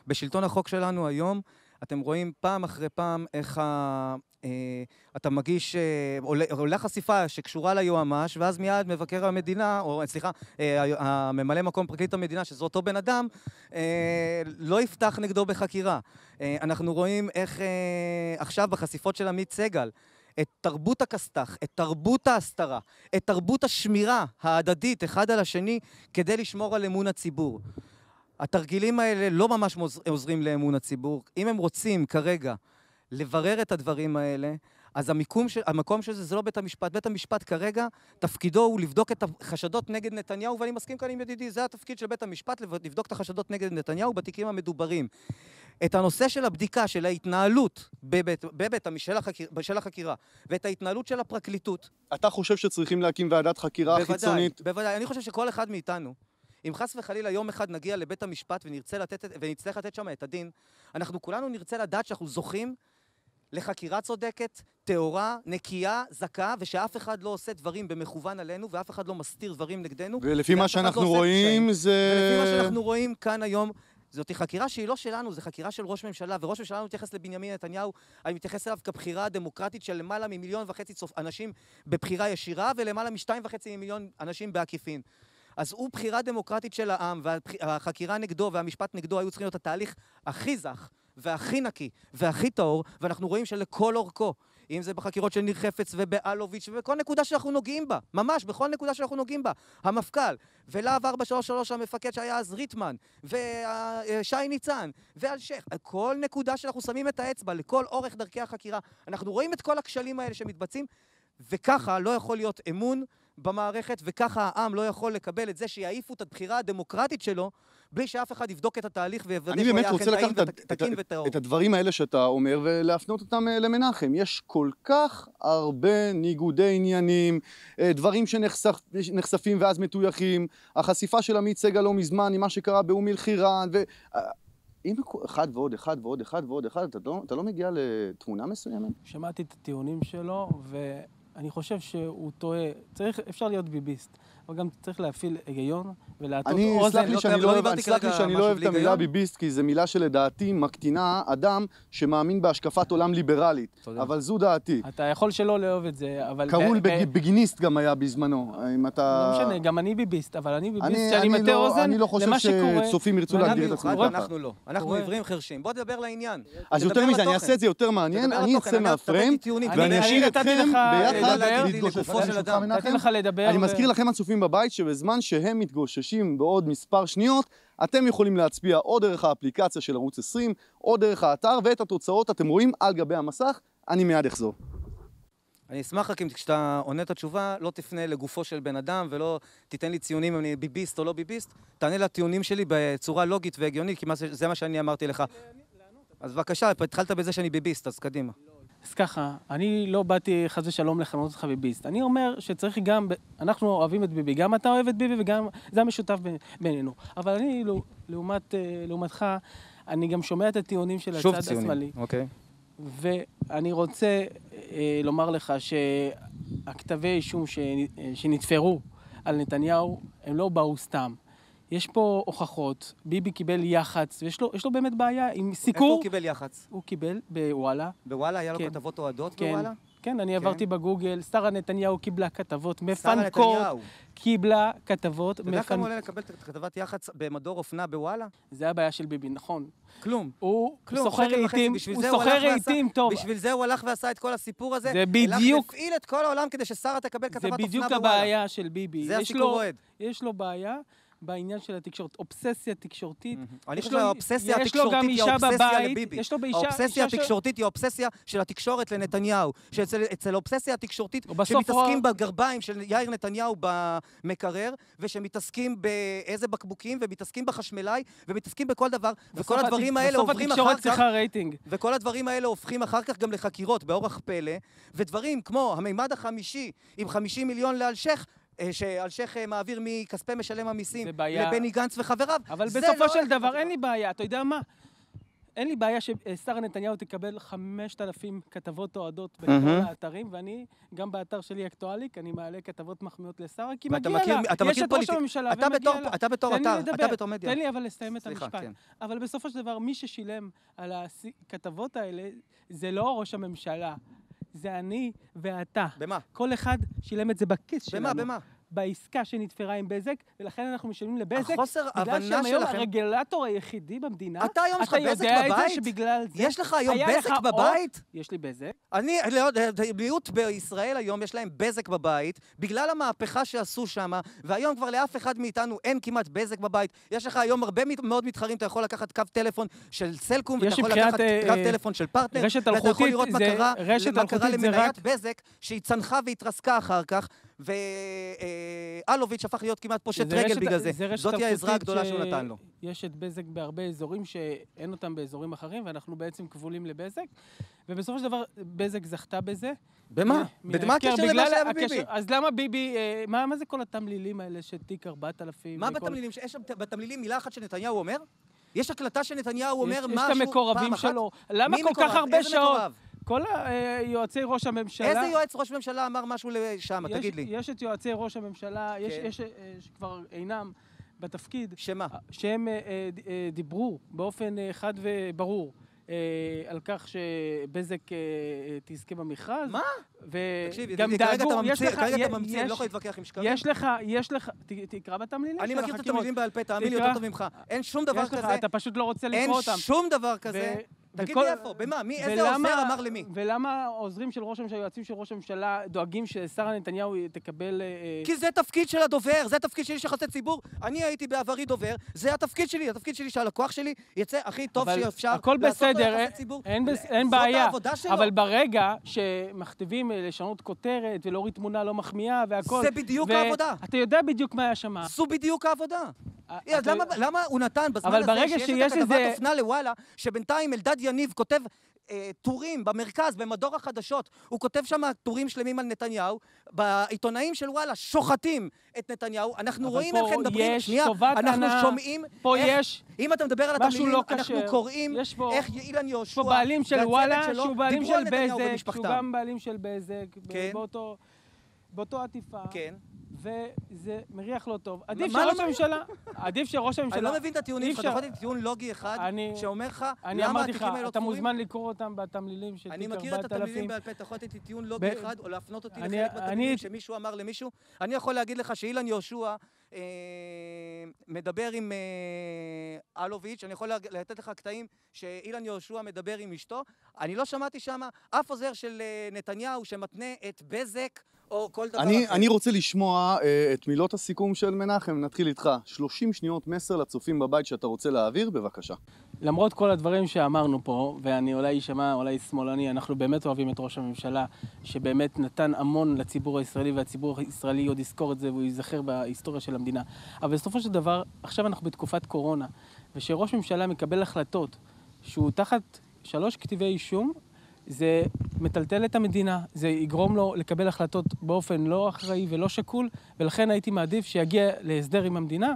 בשלטון החוק שלנו היום אתם רואים פעם אחרי פעם איך ה... אה, אתה מגיש, אה, עולה עולה חשיפה שקשורה ליועמ"ש, ואז מיד מבקר המדינה, או סליחה, אה, הממלא מקום פרקליט המדינה, שזה אותו בן אדם, לא יפתח נגדו בחקירה. אנחנו רואים איך עכשיו בחשיפות של עמית סגל, את תרבות הכסת"ח, את תרבות ההסתרה, את תרבות השמירה ההדדית אחד על השני, כדי לשמור על אמון הציבור. התרגילים האלה לא ממש עוזרים לאמון הציבור. אם הם רוצים כרגע לברר את הדברים האלה, אז המיקום של, המקום של זה זה לא בית המשפט. בית המשפט כרגע, תפקידו הוא לבדוק את החשדות נגד נתניהו, ואני מסכים כאן עם ידידי, זה התפקיד של בית המשפט, לבדוק את החשדות נגד נתניהו בתיקים המדוברים. את הנושא של הבדיקה, של ההתנהלות בבית, בבית המשל החקיר, של החקירה, ואת ההתנהלות של הפרקליטות. אתה חושב שצריכים להקים ועדת חקירה בוודאי, חיצונית? בוודאי, בוודאי. אני חושב שכל אחד מאיתנו אם חס וחלילה יום אחד נגיע לבית המשפט ונרצה לתת, ונצטרך לתת שם את הדין, אנחנו כולנו נרצה לדעת שאנחנו זוכים לחקירה צודקת, טהורה, נקייה, זכה, ושאף אחד לא עושה דברים במכוון עלינו, ואף אחד לא מסתיר דברים נגדנו. ולפי מה לא שאנחנו לא רואים זה... ולפי מה שאנחנו רואים כאן היום, זאת חקירה שהיא לא שלנו, זו חקירה של ראש ממשלה, וראש ממשלה לא מתייחס לבנימין נתניהו, אני מתייחס אליו כבחירה הדמוקרטית של למעלה ממיליון וחצי אנשים בבחירה ישירה, ולמעלה משתיים וחצי מיליון אנשים בעקיפין. אז הוא בחירה דמוקרטית של העם, והחקירה נגדו והמשפט נגדו היו צריכים להיות התהליך הכי זך. והכי נקי, והכי טהור, ואנחנו רואים שלכל אורכו, אם זה בחקירות של ניר חפץ ובאלוביץ' ובכל נקודה שאנחנו נוגעים בה, ממש בכל נקודה שאנחנו נוגעים בה, המפכ"ל, ולהב 433 המפקד שהיה אז ריטמן, ושי ניצן, ואלשיך, כל נקודה שאנחנו שמים את האצבע לכל אורך דרכי החקירה, אנחנו רואים את כל הכשלים האלה שמתבצעים, וככה לא יכול להיות אמון במערכת, וככה העם לא יכול לקבל את זה שיעיפו את הבחירה הדמוקרטית שלו, בלי שאף אחד יבדוק את התהליך ויוודא שהוא היה אכן טעים ותקין וטהור. את הדברים האלה שאתה אומר ולהפנות אותם אה, למנחם. יש כל כך הרבה ניגודי עניינים, אה, דברים שנחשפים ואז מטויחים, החשיפה של עמית סגל לא מזמן עם מה שקרה באום אל-חיראן, ו... אה, אם אחד ועוד אחד ועוד אחד ועוד אחד, אתה לא, אתה לא מגיע לתמונה מסוימת? שמעתי את הטיעונים שלו, ו... אני חושב שהוא טועה. צריך, אפשר להיות ביביסט. אבל גם צריך להפעיל היגיון ולהטות אוזן. סלח לי לא, שאני לא, לא, לא, סלח לי שאני לא אוהב את המילה ביביסט, כי זו מילה שלדעתי מקטינה אדם שמאמין בהשקפת עולם ליברלית. תודה. אבל זו דעתי. אתה יכול שלא לאהוב את זה, אבל... קרול אה, ב- אה, בגיניסט גם היה בזמנו, אם אתה... לא משנה, גם אני ביביסט, אבל אני ביביסט שאני מטה לא, אוזן אני לא חושב שצופים ירצו להגדיר את עצמם ככה. אנחנו לא. אנחנו עיוורים חרשים. בוא תדבר לעניין. אז יותר מזה, אני אעשה את זה יותר מעניין, אני אצא מהפריים, ואני אשאיר אתכם ביחד להתגושש. אני לא מזכיר לכם, הצופים צופים בבית שבזמן שהם מתגוששים בעוד מספר שניות, אתם יכולים להצביע או דרך האפליקציה של ערוץ 20, או דרך האתר, ואת התוצאות אתם רואים על גבי המסך, אני מיד אחזור. אני אשמח רק אם כשאתה עונה את התשובה, לא תפנה לגופו של בן אדם ולא תיתן לי ציונים אם אני ביביסט או לא ביביסט, תענה לטיעונים שלי בצורה לוגית והגיונית, כי זה מה שאני אמרתי לך. אז בבקשה, התחלת בזה שאני ביביסט, אז קדימה. לא. אז ככה, אני לא באתי חס ושלום לכנות אותך ביביסט. אני אומר שצריך גם, אנחנו אוהבים את ביבי, גם אתה אוהב את ביבי וגם זה המשותף בינינו. אבל אני, לא, לעומת, אה, לעומתך, אני גם שומע את הטיעונים של הצד ציוני. השמאלי. אוקיי. ואני רוצה אה, לומר לך שהכתבי אישום שנתפרו על נתניהו, הם לא באו סתם. יש פה הוכחות, ביבי קיבל יח"צ, ויש לו, לו באמת בעיה עם סיקור. איפה הוא קיבל יח"צ? הוא קיבל בוואלה. בוואלה? היה לו כן. כתבות אוהדות כן. בוואלה? כן, אני כן. עברתי בגוגל, שרה נתניהו קיבלה כתבות מפנקות. קיבלה כתבות מפנקות. אתה יודע כמה עולה לקבל כתבת יח"צ במדור אופנה בוואלה? זה הבעיה של ביבי, נכון. כלום. הוא סוחר רהיטים, הוא סוחר רהיטים טוב. בשביל זה הוא הלך ועשה את כל הסיפור הזה. זה בדיוק... הלך והפעיל את כל העולם כדי ששרה תקבל כתבת אופנה בוואלה. זה בדיוק הבעיה של ביבי. זה הסיקור אוהד. יש לו בעיה בעניין של התקשורת, אובססיה תקשורתית. אני חושב שהאובססיה התקשורתית היא האובססיה לביבי. יש לו גם באישה... האובססיה התקשורתית היא האובססיה של התקשורת לנתניהו. שאצל האובססיה התקשורתית, שמתעסקים בגרביים של יאיר נתניהו במקרר, ושמתעסקים באיזה בקבוקים, ומתעסקים בחשמלאי, ומתעסקים בכל דבר, וכל הדברים האלה עוברים אחר כך... בסוף התקשורת צריכה רייטינג. וכל הדברים האלה הופכים אחר כך גם לחקירות באורח פלא, ודברים כמו המימד החמישי עם 50 מיליון לאלשך, אה, שאלשיך אה, מעביר מכספי משלם המיסים לבני גנץ וחבריו. אבל בסופו לא של דבר אין לי בעיה, אתה יודע מה? אין לי בעיה ששרה נתניהו תקבל 5,000 כתבות אוהדות בכל mm-hmm. האתרים, ואני, גם באתר שלי אקטואליק, אני מעלה כתבות מחמיאות לשרה, כי מגיע מכיר, לה. יש את ראש הממשלה, ומגיע בתור, לה. אתה בתור אתר, אתה בתור מדיה. תן לי אבל לסיים את המשפט. כן. אבל בסופו של דבר, מי ששילם על הכתבות האלה, זה לא ראש הממשלה. זה אני ואתה. במה? כל אחד שילם את זה בכיס שלנו. במה? במה? בעסקה שנתפרה עם בזק, ולכן אנחנו משלמים לבזק. החוסר הבנה שלכם... בגלל שהם היום הרגולטור היחידי במדינה. אתה היום יש לך בזק בבית? אתה יודע את זה שבגלל זה... יש לך היום בזק לך בבית? או, יש לי בזק. אני, מיעוט לא, בישראל היום, יש להם בזק בבית, בגלל המהפכה שעשו שם, והיום כבר לאף אחד מאיתנו אין כמעט בזק בבית. יש לך היום הרבה מאוד מתחרים, אתה יכול לקחת קו טלפון של סלקום, ואתה יכול לקחת אה, קו אה, טלפון של פרטנר, ואתה יכול לראות מה קרה למניית בזק, שהיא צנחה והתרסקה אחר כך, ואלוביץ' הפך להיות כמעט פושט רגל בגלל זה. זאת העזרה הגדולה שהוא נתן לו. יש את בזק בהרבה אזורים שאין אותם באזורים אחרים, ואנחנו בעצם כבולים לבזק. ובסופו של דבר, בזק זכתה בזה. במה? במה הקשר למה שהיה בביבי? אז למה ביבי... אה, מה, זה כל התמלילים האלה של תיק 4000? מה בתמלילים? יש בתמלילים מילה אחת שנתניהו אומר? יש הקלטה שנתניהו אומר משהו פעם אחת? יש את המקורבים שלו. למה כל כך הרבה שעות? מקורב? כל אה, יועצי ראש הממשלה... איזה יועץ ראש ממשלה אמר משהו לשם, תגיד לי. יש את יועצי ראש הממשלה, כן. יש יש אה, שכבר אינם בתפקיד. שמה? אה, שהם דיברו באופן חד וברור. על כך שבזק תזכה במכרז. מה? וגם דאגו, יש לך... כרגע אתה ממציא, אני לא יכול להתווכח עם שקרים. יש לך, יש לך, תקרא בתמלילים אני מכיר את התמלילים בעל פה, תאמין לי יותר טוב ממך. אין שום דבר כזה. אתה פשוט לא רוצה לקרוא אותם. אין שום דבר כזה תגיד לי איפה, במה? מי, איזה עוזר אמר למי? ולמה העוזרים של ראש הממשלה, היועצים של ראש הממשלה, דואגים ששרה נתניהו תקבל... אה, כי זה תפקיד של הדובר, זה תפקיד שלי של יחסי ציבור. אני הייתי בעברי דובר, זה התפקיד שלי, התפקיד שלי שהלקוח שלי יצא הכי טוב אבל שאפשר. הכל בסדר, אה, אין אין, בעיה. אבל ברגע שמכתיבים אה, לשנות כותרת ולהוריד תמונה לא מחמיאה והכל... זה בדיוק ו... העבודה. אתה יודע בדיוק מה היה שם. זו בדיוק העבודה. אה, אז אה, למה, הוא נתן בזמן הזה שיש את הכתבת אופנה לוואלה, שבינתיים אלדד יניב כותב אה, טורים במרכז, במדור החדשות, הוא כותב שם טורים שלמים על נתניהו, בעיתונאים של וואלה שוחטים את נתניהו, אנחנו רואים איך הם מדברים, שנייה, אנחנו שומעים, פה יש, אם אתה מדבר על התמילים, לא אנחנו קשר. קוראים פה, איך אילן יהושע, יש פה בעלים של וואלה, שהוא בעלים של בזק, שהוא גם בעלים של בזק, כן. באותו, באותו עטיפה, כן. וזה מריח לא טוב. עדיף לא שראש הממשלה... עדיף שראש הממשלה... אני לא מבין את הטיעונים שלך, אתה יכול לתת טיעון לוגי אחד, שאומר לך למה התיקים האלה לא לך, אתה מוזמן לקרוא אותם בתמלילים של תיק 4000. אני מכיר את התמלילים בעל פה, אתה יכול לתת לי טיעון לוגי אחד, או להפנות אותי לחלק בתמלילים שמישהו אמר למישהו. אני יכול להגיד לך שאילן יהושע אה, מדבר עם אה, אלוביץ', אני יכול לתת לך קטעים שאילן יהושע מדבר עם אשתו. אני לא שמעתי שם אף עוזר של אה, נתניהו שמתנה את בזק או כל דבר אני, אחר. אני רוצה לשמוע אה, את מילות הסיכום של מנחם, נתחיל איתך. 30 שניות מסר לצופים בבית שאתה רוצה להעביר, בבקשה. למרות כל הדברים שאמרנו פה, ואני אולי אשמע, אולי שמאלני, אנחנו באמת אוהבים את ראש הממשלה, שבאמת נתן המון לציבור הישראלי, והציבור הישראלי עוד יזכור את זה והוא ייזכר בהיסטוריה של המדינה. אבל בסופו של דבר, עכשיו אנחנו בתקופת קורונה, ושראש ממשלה מקבל החלטות שהוא תחת שלוש כתבי אישום זה מטלטל את המדינה, זה יגרום לו לקבל החלטות באופן לא אחראי ולא שקול, ולכן הייתי מעדיף שיגיע להסדר עם המדינה.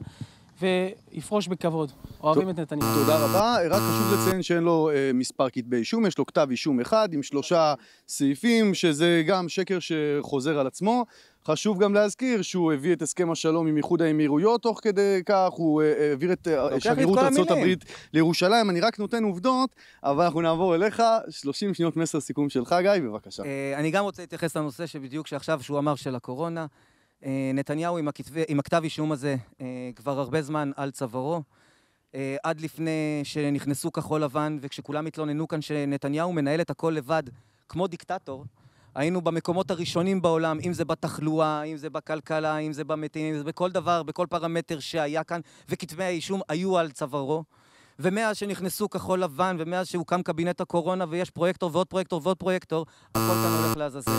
ויפרוש בכבוד. אוהבים את נתניהו. תודה רבה. אה, רק חשוב לציין שאין לו אה, מספר כתבי אישום, יש לו כתב אישום אחד עם שלושה סעיפים, שזה גם שקר שחוזר על עצמו. חשוב גם להזכיר שהוא הביא את הסכם השלום עם איחוד האמירויות תוך כדי כך, הוא אה, אה, העביר את אה, שגרירות ארה"ב לירושלים. אני רק נותן עובדות, אבל אנחנו נעבור אליך. 30 שניות מסר סיכום שלך, גיא, בבקשה. אני גם רוצה להתייחס לנושא שבדיוק שעכשיו, שהוא אמר של הקורונה. נתניהו עם, הכתבי, עם הכתב אישום הזה כבר הרבה זמן על צווארו. עד לפני שנכנסו כחול לבן, וכשכולם התלוננו כאן שנתניהו מנהל את הכל לבד, כמו דיקטטור, היינו במקומות הראשונים בעולם, אם זה בתחלואה, אם זה בכלכלה, אם זה במתים, אם זה בכל דבר, בכל פרמטר שהיה כאן, וכתבי האישום היו על צווארו. ומאז שנכנסו כחול לבן, ומאז שהוקם קבינט הקורונה, ויש פרויקטור ועוד פרויקטור ועוד פרויקטור, הכל כאן הולך לעזאזל.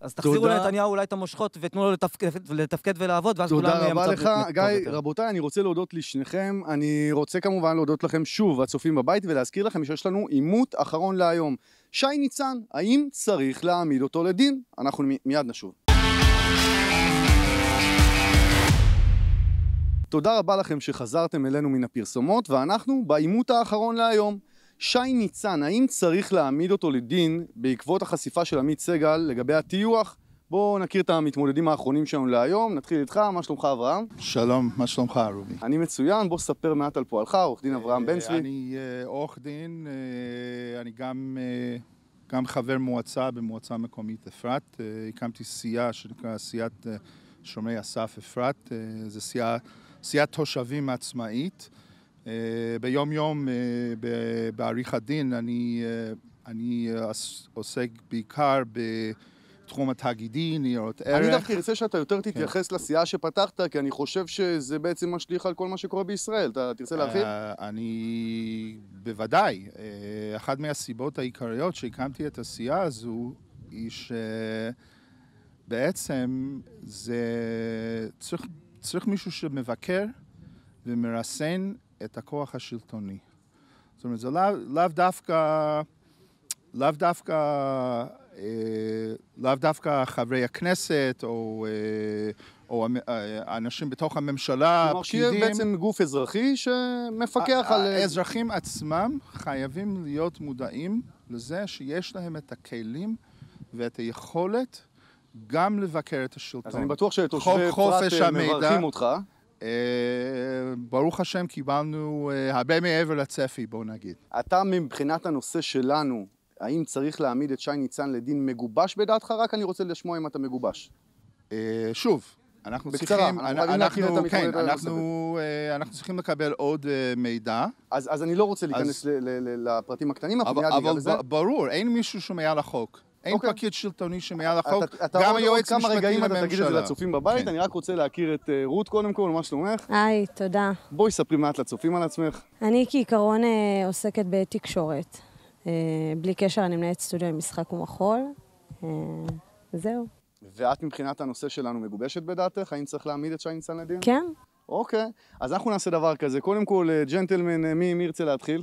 אז תחזירו לנתניהו אולי את המושכות, ותנו לו לתפקד, לתפקד ולעבוד, ואז כולם ימצאו... תודה רבה לך. גיא, רבותיי, אני רוצה להודות לשניכם. אני רוצה כמובן להודות לכם שוב, הצופים בבית, ולהזכיר לכם שיש לנו עימות אחרון להיום. שי ניצן, האם צריך להעמיד אותו לדין? אנחנו מיד נשוב. תודה רבה לכם שחזרתם אלינו מן הפרסומות, ואנחנו בעימות האחרון להיום. שי ניצן, האם צריך להעמיד אותו לדין בעקבות החשיפה של עמית סגל לגבי הטיוח? בואו נכיר את המתמודדים האחרונים שלנו להיום, נתחיל איתך, מה שלומך אברהם? שלום, מה שלומך רובי? אני מצוין, בוא ספר מעט על פועלך, עורך דין אברהם אה, בן צבי. אני אה, עורך דין, אה, אני גם, גם חבר מועצה במועצה מקומית אפרת, הקמתי סיעה שנקרא סיעת שומרי אסף אפרת, זו סיעת תושבים עצמאית. ביום יום בעריך הדין אני, אני עוסק בעיקר ב... תחום התאגידי, ניירות ערך. אני דווקא ארצה שאתה יותר כן. תתייחס כן. לסיעה שפתחת, כי אני חושב שזה בעצם משליך על כל מה שקורה בישראל. אתה תרצה להרחיב? אה, אני... בוודאי. אה, אחת מהסיבות העיקריות שהקמתי את הסיעה הזו, היא שבעצם זה... צריך, צריך מישהו שמבקר ומרסן את הכוח השלטוני. זאת אומרת, זה לאו לא דווקא... לאו דווקא אה, לאו דווקא חברי הכנסת או, אה, או אה, אנשים בתוך הממשלה. כלומר, שיהיה בעצם גוף אזרחי שמפקח על... האזרחים עצמם חייבים להיות מודעים לזה שיש להם את הכלים ואת היכולת גם לבקר את השלטון. אז אני בטוח שתושבי פרט מברכים אותך. Uh, ברוך השם קיבלנו uh, הרבה מעבר לצפי, בוא נגיד. אתה מבחינת הנושא שלנו, האם צריך להעמיד את שי ניצן לדין מגובש בדעתך? רק אני רוצה לשמוע אם אתה מגובש. אה, שוב, אנחנו בקצרה, צריכים, אנחנו, אנחנו, כן, אנחנו, אה, אנחנו צריכים לקבל עוד אה, מידע. אז, אז אני לא רוצה להיכנס אז... ל, ל, ל, לפרטים הקטנים, אבל מיד ניגע לזה. ברור, אין מישהו שמעל החוק. אין okay. אוקיי. פקיד שלטוני שמעל החוק, אתה, אתה גם היועץ המשפטי לממשלה. אתה כמה רגעים אתה תגיד את זה לצופים בבית, כן. אני רק רוצה להכיר את uh, רות קודם כל, מה שלומך? היי, תודה. בואי ספרי מעט לצופים על עצמך. אני כעיקרון uh, עוסקת בתקשורת. אה, בלי קשר, אני מנהלת סטודיו עם משחק ומחול. אה, זהו. ואת מבחינת הנושא שלנו מגובשת בדעתך? האם צריך להעמיד את שי ניצן לדין? כן. אוקיי, אז אנחנו נעשה דבר כזה. קודם כל, אה, ג'נטלמן, מי, מי ירצה להתחיל?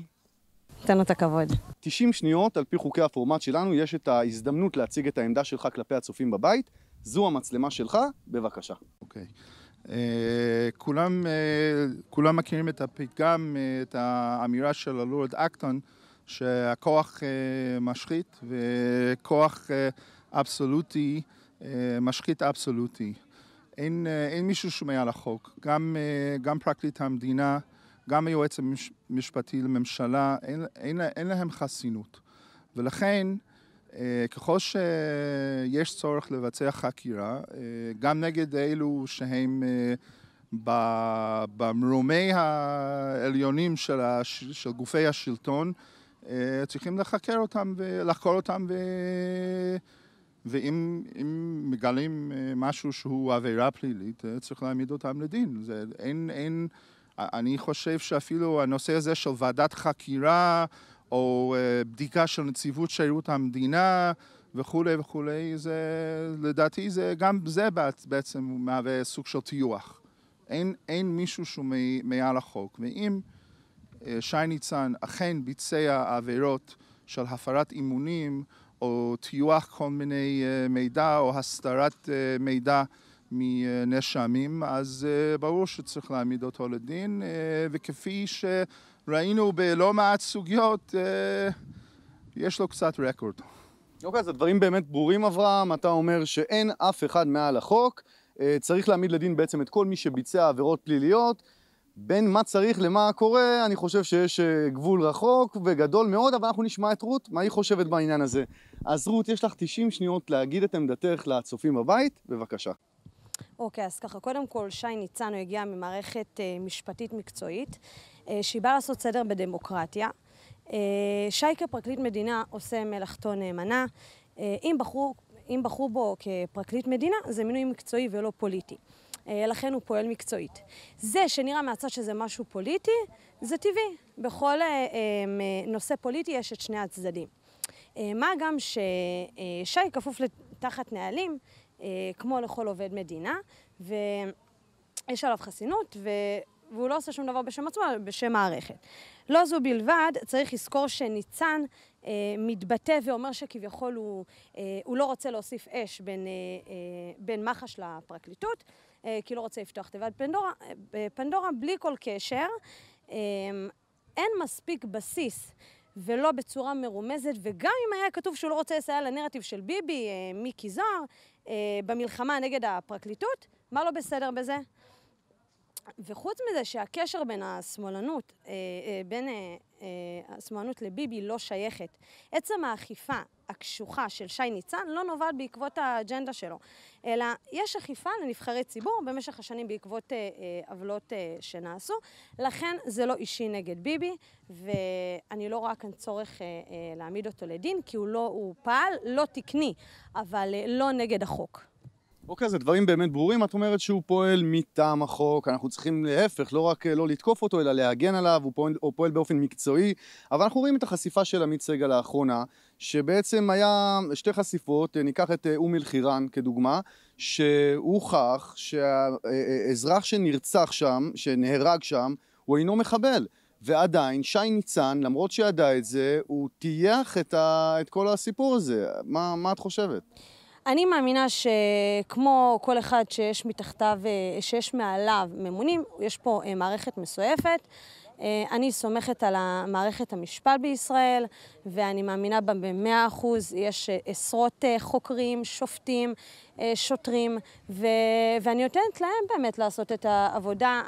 תן לו את הכבוד. 90 שניות, על פי חוקי הפורמט שלנו, יש את ההזדמנות להציג את העמדה שלך כלפי הצופים בבית. זו המצלמה שלך, בבקשה. אוקיי. כולם, מכירים את הפתגם, את האמירה של הלורד אקטון, שהכוח אה, משחית וכוח אה, אבסולוטי אה, משחית אבסולוטי. אין, אין מישהו שומע על החוק. גם, גם פרקליט המדינה, גם היועץ המשפטי לממשלה, אין, אין, אין להם חסינות. ולכן, ככל שיש צורך לבצע חקירה, גם נגד אלו שהם במרומי העליונים של, הש, של גופי השלטון, אה, צריכים לחקר אותם ולחקור אותם ו... ואם מגלים אה, משהו שהוא עבירה פלילית, אה, צריך להעמיד אותם לדין. זה, אין, אין, אני חושב שאפילו הנושא הזה של ועדת חקירה או בדיקה של נציבות שירות המדינה וכולי וכולי, זה, לדעתי זה, גם זה בעצם מהווה סוג של טיוח. אין, אין מישהו שהוא מעל החוק. ואם... אה, שי ניצן אכן ביצע עבירות של הפרת אימונים או טיוח כל מיני אה, מידע או הסתרת אה, מידע מנאשמים, אז ברור שצריך להעמיד אותו לדין, וכפי שראינו בלא מעט סוגיות, יש לו קצת רקורד. אוקיי, okay, אז הדברים באמת ברורים, אברהם. אתה אומר שאין אף אחד מעל החוק. צריך להעמיד לדין בעצם את כל מי שביצע עבירות פליליות. בין מה צריך למה קורה, אני חושב שיש אה, גבול רחוק וגדול מאוד, אבל אנחנו נשמע את רות, מה היא חושבת בעניין הזה. אז רות, יש לך 90 שניות להגיד את עמדתך לצופים בבית, בבקשה. אוקיי, okay, אז ככה, קודם כל, שי ניצן הוא הגיע ממערכת אה, משפטית מקצועית, אה, שהיא באה לעשות סדר בדמוקרטיה. אה, שי כפרקליט מדינה עושה מלאכתו נאמנה. אה, אם בחרו אם בחרו בו כפרקליט מדינה, זה מינוי מקצועי ולא פוליטי. אה, לכן הוא פועל מקצועית. זה שנראה מהצד שזה משהו פוליטי, זה טבעי. בכל אה, אמ, אה, נושא פוליטי יש את שני הצדדים. מה גם ששי כפוף תחת נהלים, כמו לכל עובד מדינה, ויש עליו חסינות, ו... והוא לא עושה שום דבר בשם עצמו, אלא בשם מערכת. לא זו בלבד, צריך לזכור שניצן אה, מתבטא ואומר שכביכול הוא, אה, הוא לא רוצה להוסיף אש בין, אה, אה, בין מח"ש לפרקליטות. אה, כי לא רוצה לפתוח תיבת פנדורה, אה, פנדורה בלי כל קשר. אמ, אין מספיק בסיס. ולא בצורה מרומזת, וגם אם היה כתוב שהוא לא רוצה לסייע לנרטיב של ביבי, אה, מיקי זוהר, במלחמה נגד הפרקליטות, מה לא בסדר בזה? וחוץ מזה שהקשר בין השמאלנות, אה, אה, בין אה, השמאלנות לביבי לא שייכת. עצם האכיפה הקשוחה של שי ניצן לא נובעת בעקבות האג'נדה שלו, אלא יש אכיפה לנבחרי ציבור במשך השנים בעקבות עוולות שנעשו, לכן זה לא אישי נגד ביבי, ואני לא רואה כאן צורך להעמיד אותו לדין, כי הוא, לא, הוא פעל לא תקני, אבל לא נגד החוק. אוקיי, אז הדברים באמת ברורים, את אומרת שהוא פועל מטעם החוק, אנחנו צריכים להפך, לא רק אה, לא לתקוף אותו, אלא להגן עליו, הוא פועל, הוא פועל באופן מקצועי, אבל אנחנו רואים את החשיפה של עמית סגל האחרונה, שבעצם היה שתי חשיפות, אה, ניקח את אה, אום אל-חיראן כדוגמה, שהוכח שהאזרח שנרצח שם, שנהרג שם, הוא אינו מחבל. ועדיין שי ניצן, למרות שידע את זה, הוא טייח את, ה... את כל הסיפור הזה. מה, מה את חושבת? אני מאמינה שכמו כל אחד שיש מתחתיו, אה, שיש מעליו ממונים, יש פה אה, מערכת מסועפת. אה, אני סומכת על מערכת המשפט בישראל, ואני מאמינה בה במאה אחוז. יש עשרות חוקרים, שופטים, שוטרים, ו- ואני נותנת להם באמת לעשות את העבודה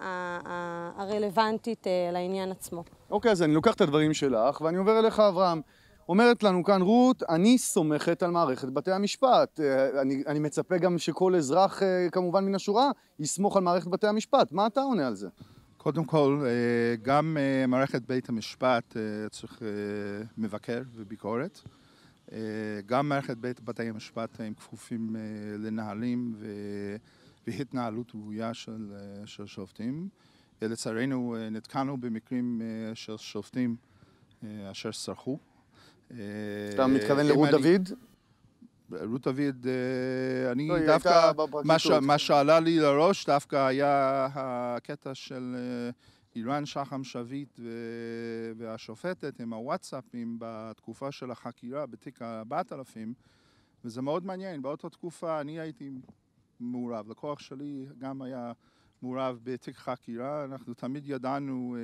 הרלוונטית לעניין עצמו. אוקיי, okay, אז אני לוקח את הדברים שלך, ואני עובר אליך, אברהם. אומרת לנו כאן רות, אני סומכת על מערכת בתי המשפט. אה, אני, אני מצפה גם שכל אזרח, אה, כמובן מן השורה, יסמוך על מערכת בתי המשפט. מה אתה עונה על זה? קודם כל, אה, גם מערכת בית המשפט צריך מבקר וביקורת. גם מערכת בית בתי המשפט הם כפופים לנהלים והתנהלות ראויה של, של שופטים. לצערנו נתקענו במקרים של שופטים אשר סרחו אה, אתה מתכוון לרות דוד? רות אה, דוד, אני לא, דווקא, מה, שעלה לי לראש דווקא היה הקטע של אה, איראן שחם שביט והשופטת עם הוואטסאפים בתקופה של החקירה בתיק הבת אלפים וזה מאוד מעניין, באותה תקופה אני הייתי מעורב, לקוח שלי גם היה מעורב בתיק חקירה, אנחנו תמיד ידענו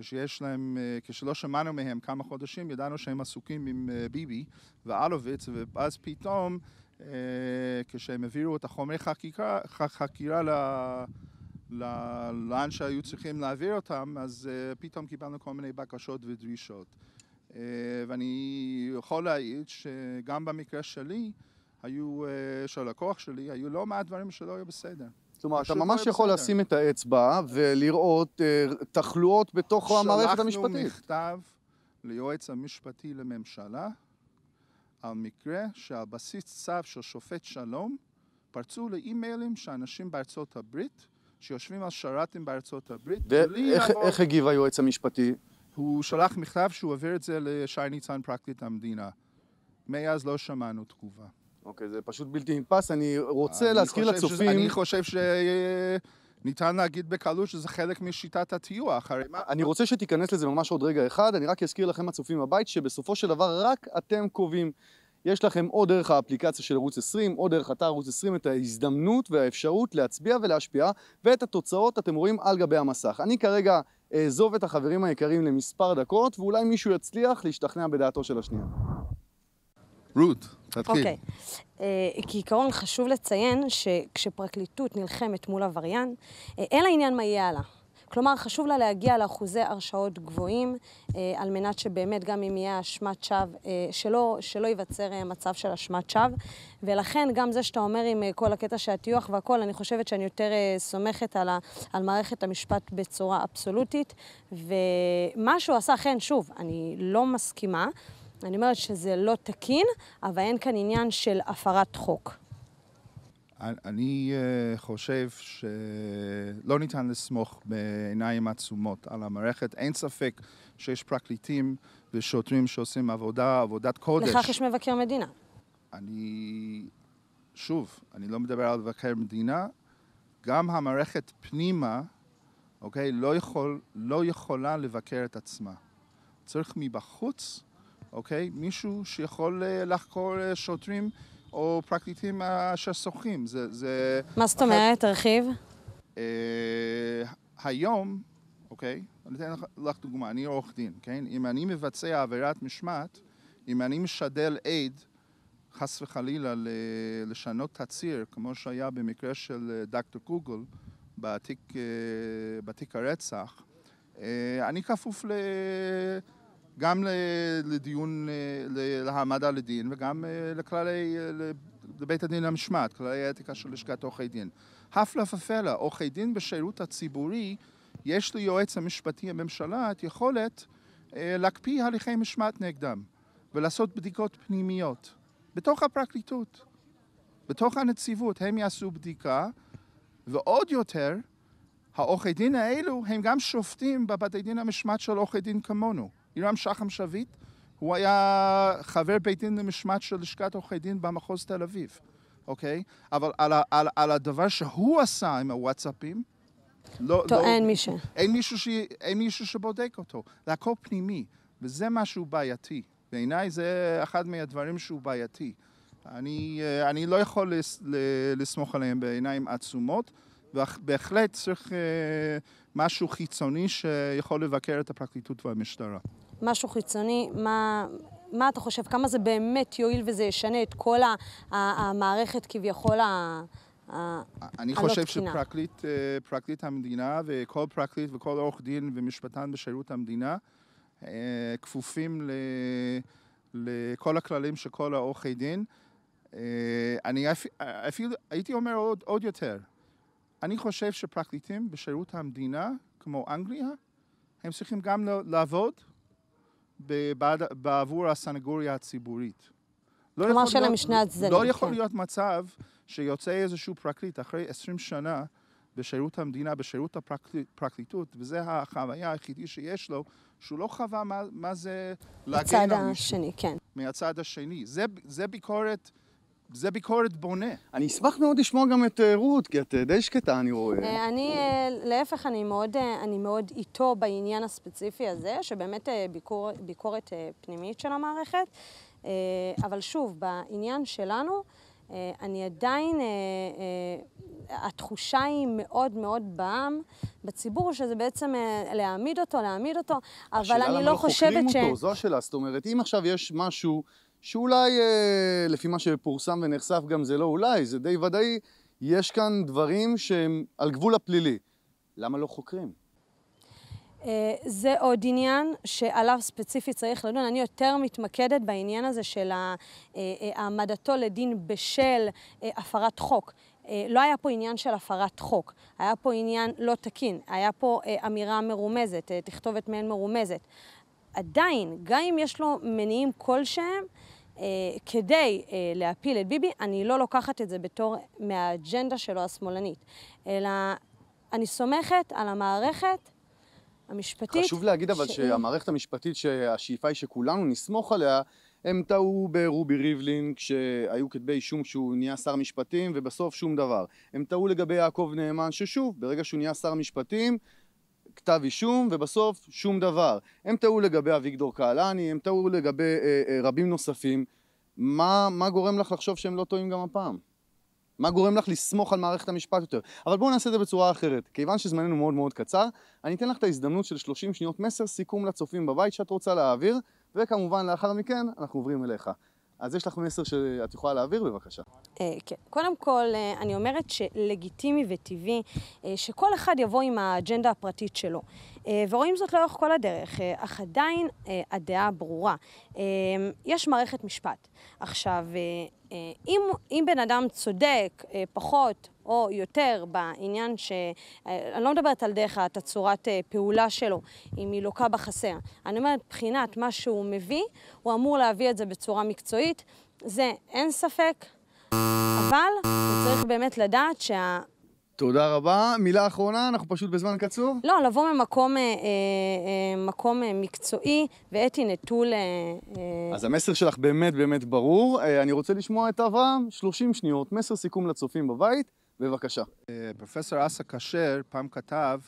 כשיש להם, אה, כשלא שמענו מהם כמה חודשים, ידענו שהם עסוקים עם אה, ביבי ואלוביץ, ואז פתאום, אה, כשהם העבירו את החומרי חקירה, חקירה ל... לאן שהיו צריכים להעביר אותם, אז uh, פתאום קיבלנו כל מיני בקשות ודרישות. Uh, ואני יכול להעיד שגם במקרה שלי, היו, uh, של הלקוח שלי, היו לא מעט דברים שלא היו בסדר. כלומר, אתה ממש לא יכול בסדר. לשים את האצבע ולראות אה, תחלואות בתוך המערכת המשפטית. שלחנו מכתב ליועץ המשפטי לממשלה על מקרה שעל בסיס צו של שופט שלום פרצו לאימיילים שאנשים בארצות הברית, שיושבים על שרתים בארצות הברית, ואיך הגיב היועץ המשפטי? הוא שלח מכתב שהוא העביר את זה לשי ניצן, פרקליט המדינה. מאז לא שמענו תגובה. אוקיי, זה פשוט בלתי נתפס. אני רוצה אני להזכיר לצופים... שזה, אני חושב שניתן להגיד בקלות שזה חלק משיטת הטיוח. הרי מה... אני רוצה שתיכנס לזה ממש עוד רגע אחד. אני רק אזכיר לכם, הצופים בבית, שבסופו של דבר רק אתם קובעים. יש לכם או דרך האפליקציה של ערוץ 20 או דרך אתר ערוץ 20 את ההזדמנות והאפשרות להצביע ולהשפיע ואת התוצאות אתם רואים על גבי המסך. אני כרגע אעזוב את החברים היקרים למספר דקות ואולי מישהו יצליח להשתכנע בדעתו של השנייה. רות, תתחיל. אוקיי. אה, כעיקרון חשוב לציין שכשפרקליטות נלחמת מול עבריין, אה, אין לה עניין מה יהיה הלאה. כלומר, חשוב לה להגיע לאחוזי הרשעות גבוהים, אה, על מנת שבאמת גם אם יהיה אשמת שווא, אה, שלא, שלא ייווצר אה, מצב של אשמת שווא. ולכן גם זה שאתה אומר עם אה, כל הקטע של הטיוח והכול, אני חושבת שאני יותר אה, סומכת על, ה, על מערכת המשפט בצורה אבסולוטית. ומה שהוא עשה, אכן, שוב, אני לא מסכימה. אני אומרת שזה לא תקין, אבל אין כאן עניין של הפרת חוק. אני אה, חושב שלא ניתן לסמוך בעיניים עצומות על המערכת. אין ספק שיש פרקליטים ושוטרים שעושים עבודה, עבודת קודש. לכך יש מבקר מדינה. אני, שוב, אני לא מדבר על מבקר מדינה. גם המערכת פנימה, אוקיי, לא, יכול, לא יכולה לבקר את עצמה. צריך מבחוץ אוקיי? מישהו שיכול אה, לחקור אה, שוטרים או פרקליטים אשר אה, שוחים. זה, זה... מה זאת אומרת? תרחיב. היום, אוקיי? אני אתן לך דוגמה, אני עורך דין, כן? אם אני מבצע עבירת משמעת, אם אני משדל עד, חס וחלילה, לשנות תצהיר, כמו שהיה במקרה של דוקטור קוגל, בתיק, בתיק הרצח, אני כפוף ל... גם לדיון, אה, להעמדה לדין וגם אה, לכללי, אה, לבית הדין למשמעת, כללי האתיקה של לשכת עורכי דין. הפלא ופלא, עורכי דין בשירות הציבורי, יש ליועץ המשפטי לממשלה את יכולת להקפיא הליכי משמעת נגדם ולעשות בדיקות פנימיות בתוך הפרקליטות, בתוך הנציבות, הם יעשו בדיקה ועוד יותר, העורכי דין האלו הם גם שופטים בבתי דין המשמעת של עורכי דין כמונו. עירם שחם שביט, הוא היה חבר בית דין למשמעת של לשכת עורכי דין במחוז תל אביב, אוקיי? אבל על, על, על הדבר שהוא עשה עם הוואטסאפים, לא... טוב, לא, אין מישהו. אין מישהו, ש, אין מישהו שבודק אותו. זה הכל פנימי, וזה משהו בעייתי. בעיניי זה אחד מהדברים שהוא בעייתי. אני, אה, אני לא יכול לס, לסמוך עליהם בעיניים עצומות. ובהחלט צריך אה, משהו חיצוני שיכול לבקר את הפרקליטות והמשטרה. משהו חיצוני, מה, מה אתה חושב? כמה זה באמת יועיל וזה ישנה את כל המערכת כביכול ה... אני חושב שפרקליט אה, המדינה וכל פרקליט וכל עורך דין ומשפטן בשירות המדינה אה, כפופים ל, לכל הכללים של כל העורכי דין. אני אפילו הייתי אומר עוד, עוד יותר, אני חושב שפרקליטים בשירות המדינה, כמו אנגליה, הם צריכים גם לעבוד בבד, בעבור הסנגוריה הציבורית. לא כלומר של משני הצדדים. לא כן. יכול להיות מצב שיוצא איזשהו פרקליט אחרי עשרים שנה בשירות המדינה, בשירות הפרקליטות, וזו החוויה היחידי שיש לו, שהוא לא חווה מה, מה זה להגן על מישהו. מהצד השני, כן. מהצד השני. זה, זה ביקורת... זה ביקורת בונה. אני אשמח מאוד לשמוע גם את אה, רות, כי את אה, די שקטה, אני רואה. אה, אני, להפך, אני מאוד, אני מאוד איתו בעניין הספציפי הזה, שבאמת ביקור, ביקורת פנימית של המערכת. אבל שוב, בעניין שלנו, אני עדיין, התחושה היא מאוד מאוד בעם בציבור, שזה בעצם להעמיד אותו, להעמיד אותו, אבל אני לא, לא חושבת ש... השאלה למה חוקרים אותו, זו השאלה. זאת אומרת, אם עכשיו יש משהו... שאולי, אה, לפי מה שפורסם ונחשף גם זה לא אולי, זה די ודאי, יש כאן דברים שהם על גבול הפלילי. למה לא חוקרים? אה, זה עוד עניין שעליו ספציפית צריך לדון. אני יותר מתמקדת בעניין הזה של אה, אה, העמדתו לדין בשל הפרת חוק. לא היה פה עניין של הפרת חוק, היה פה עניין לא תקין, היה פה אמירה מרומזת, תכתובת מעין מרומזת. עדיין, גם אם יש לו מניעים כלשהם, אה, כדי אה, להפיל את ביבי, אני לא לוקחת את זה בתור מהאג'נדה שלו השמאלנית, אלא אני סומכת על המערכת המשפטית. חשוב להגיד אבל שהיא... שהמערכת המשפטית שהשאיפה היא שכולנו נסמוך עליה, הם טעו ברובי ריבלין כשהיו כתבי אישום שהוא נהיה שר משפטים ובסוף שום דבר. הם טעו לגבי יעקב נאמן ששוב, ברגע שהוא נהיה שר משפטים כתב אישום ובסוף שום דבר. הם טעו לגבי אביגדור קהלני, הם טעו לגבי אה, אה, רבים נוספים. מה, מה גורם לך לחשוב שהם לא טועים גם הפעם? מה גורם לך לסמוך על מערכת המשפט יותר? אבל בואו נעשה את זה בצורה אחרת. כיוון שזמננו מאוד מאוד קצר, אני אתן לך את ההזדמנות של 30 שניות מסר סיכום לצופים בבית שאת רוצה להעביר, וכמובן לאחר מכן אנחנו עוברים אליך. אז יש לך מסר שאת יכולה להעביר בבקשה. אה, כן. קודם כל, אה, אני אומרת שלגיטימי וטבעי אה, שכל אחד יבוא עם האג'נדה הפרטית שלו. אה, ורואים זאת לאורך כל הדרך, אה, אך עדיין אה, הדעה ברורה. יש מערכת משפט. עכשיו, אם, אם בן אדם צודק פחות או יותר בעניין ש... אני לא מדברת על דרך התצורת פעולה שלו, אם היא לוקה בחסר. אני אומרת, מבחינת מה שהוא מביא, הוא אמור להביא את זה בצורה מקצועית. זה אין ספק, אבל הוא צריך באמת לדעת שה... תודה רבה. מילה אחרונה, אנחנו פשוט בזמן קצוב. לא, לבוא ממקום אה, אה, אה, מקום אה, מקצועי ואתי נטול... אה, אה, אז המסר שלך באמת באמת ברור. אה, אני רוצה לשמוע את אברהם, 30 שניות, מסר סיכום לצופים בבית, בבקשה. אה, פרופסור אסא כשר פעם כתב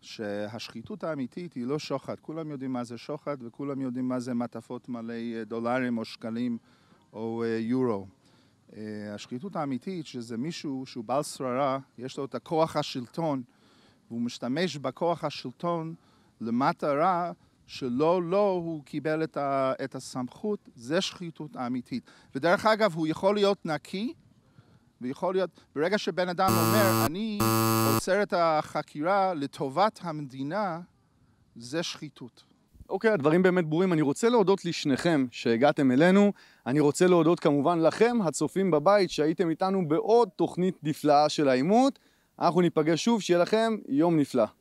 שהשחיתות האמיתית היא לא שוחד. כולם יודעים מה זה שוחד וכולם יודעים מה זה מעטפות מלא אה, דולרים או שקלים או אה, יורו. אה, השחיתות האמיתית, שזה מישהו שהוא בעל שררה, יש לו את הכוח השלטון, והוא משתמש בכוח השלטון למטרה שלא לו לא, הוא קיבל את, ה, את הסמכות, זה שחיתות אמיתית. ודרך אגב, הוא יכול להיות נקי, ויכול להיות, ברגע שבן אדם אומר, אני עוצר את החקירה לטובת המדינה, זה שחיתות. אוקיי, הדברים באמת ברורים. אני רוצה להודות לשניכם שהגעתם אלינו. אני רוצה להודות כמובן לכם, הצופים בבית, שהייתם איתנו בעוד תוכנית נפלאה של העימות. אנחנו ניפגש שוב, שיהיה לכם יום נפלא.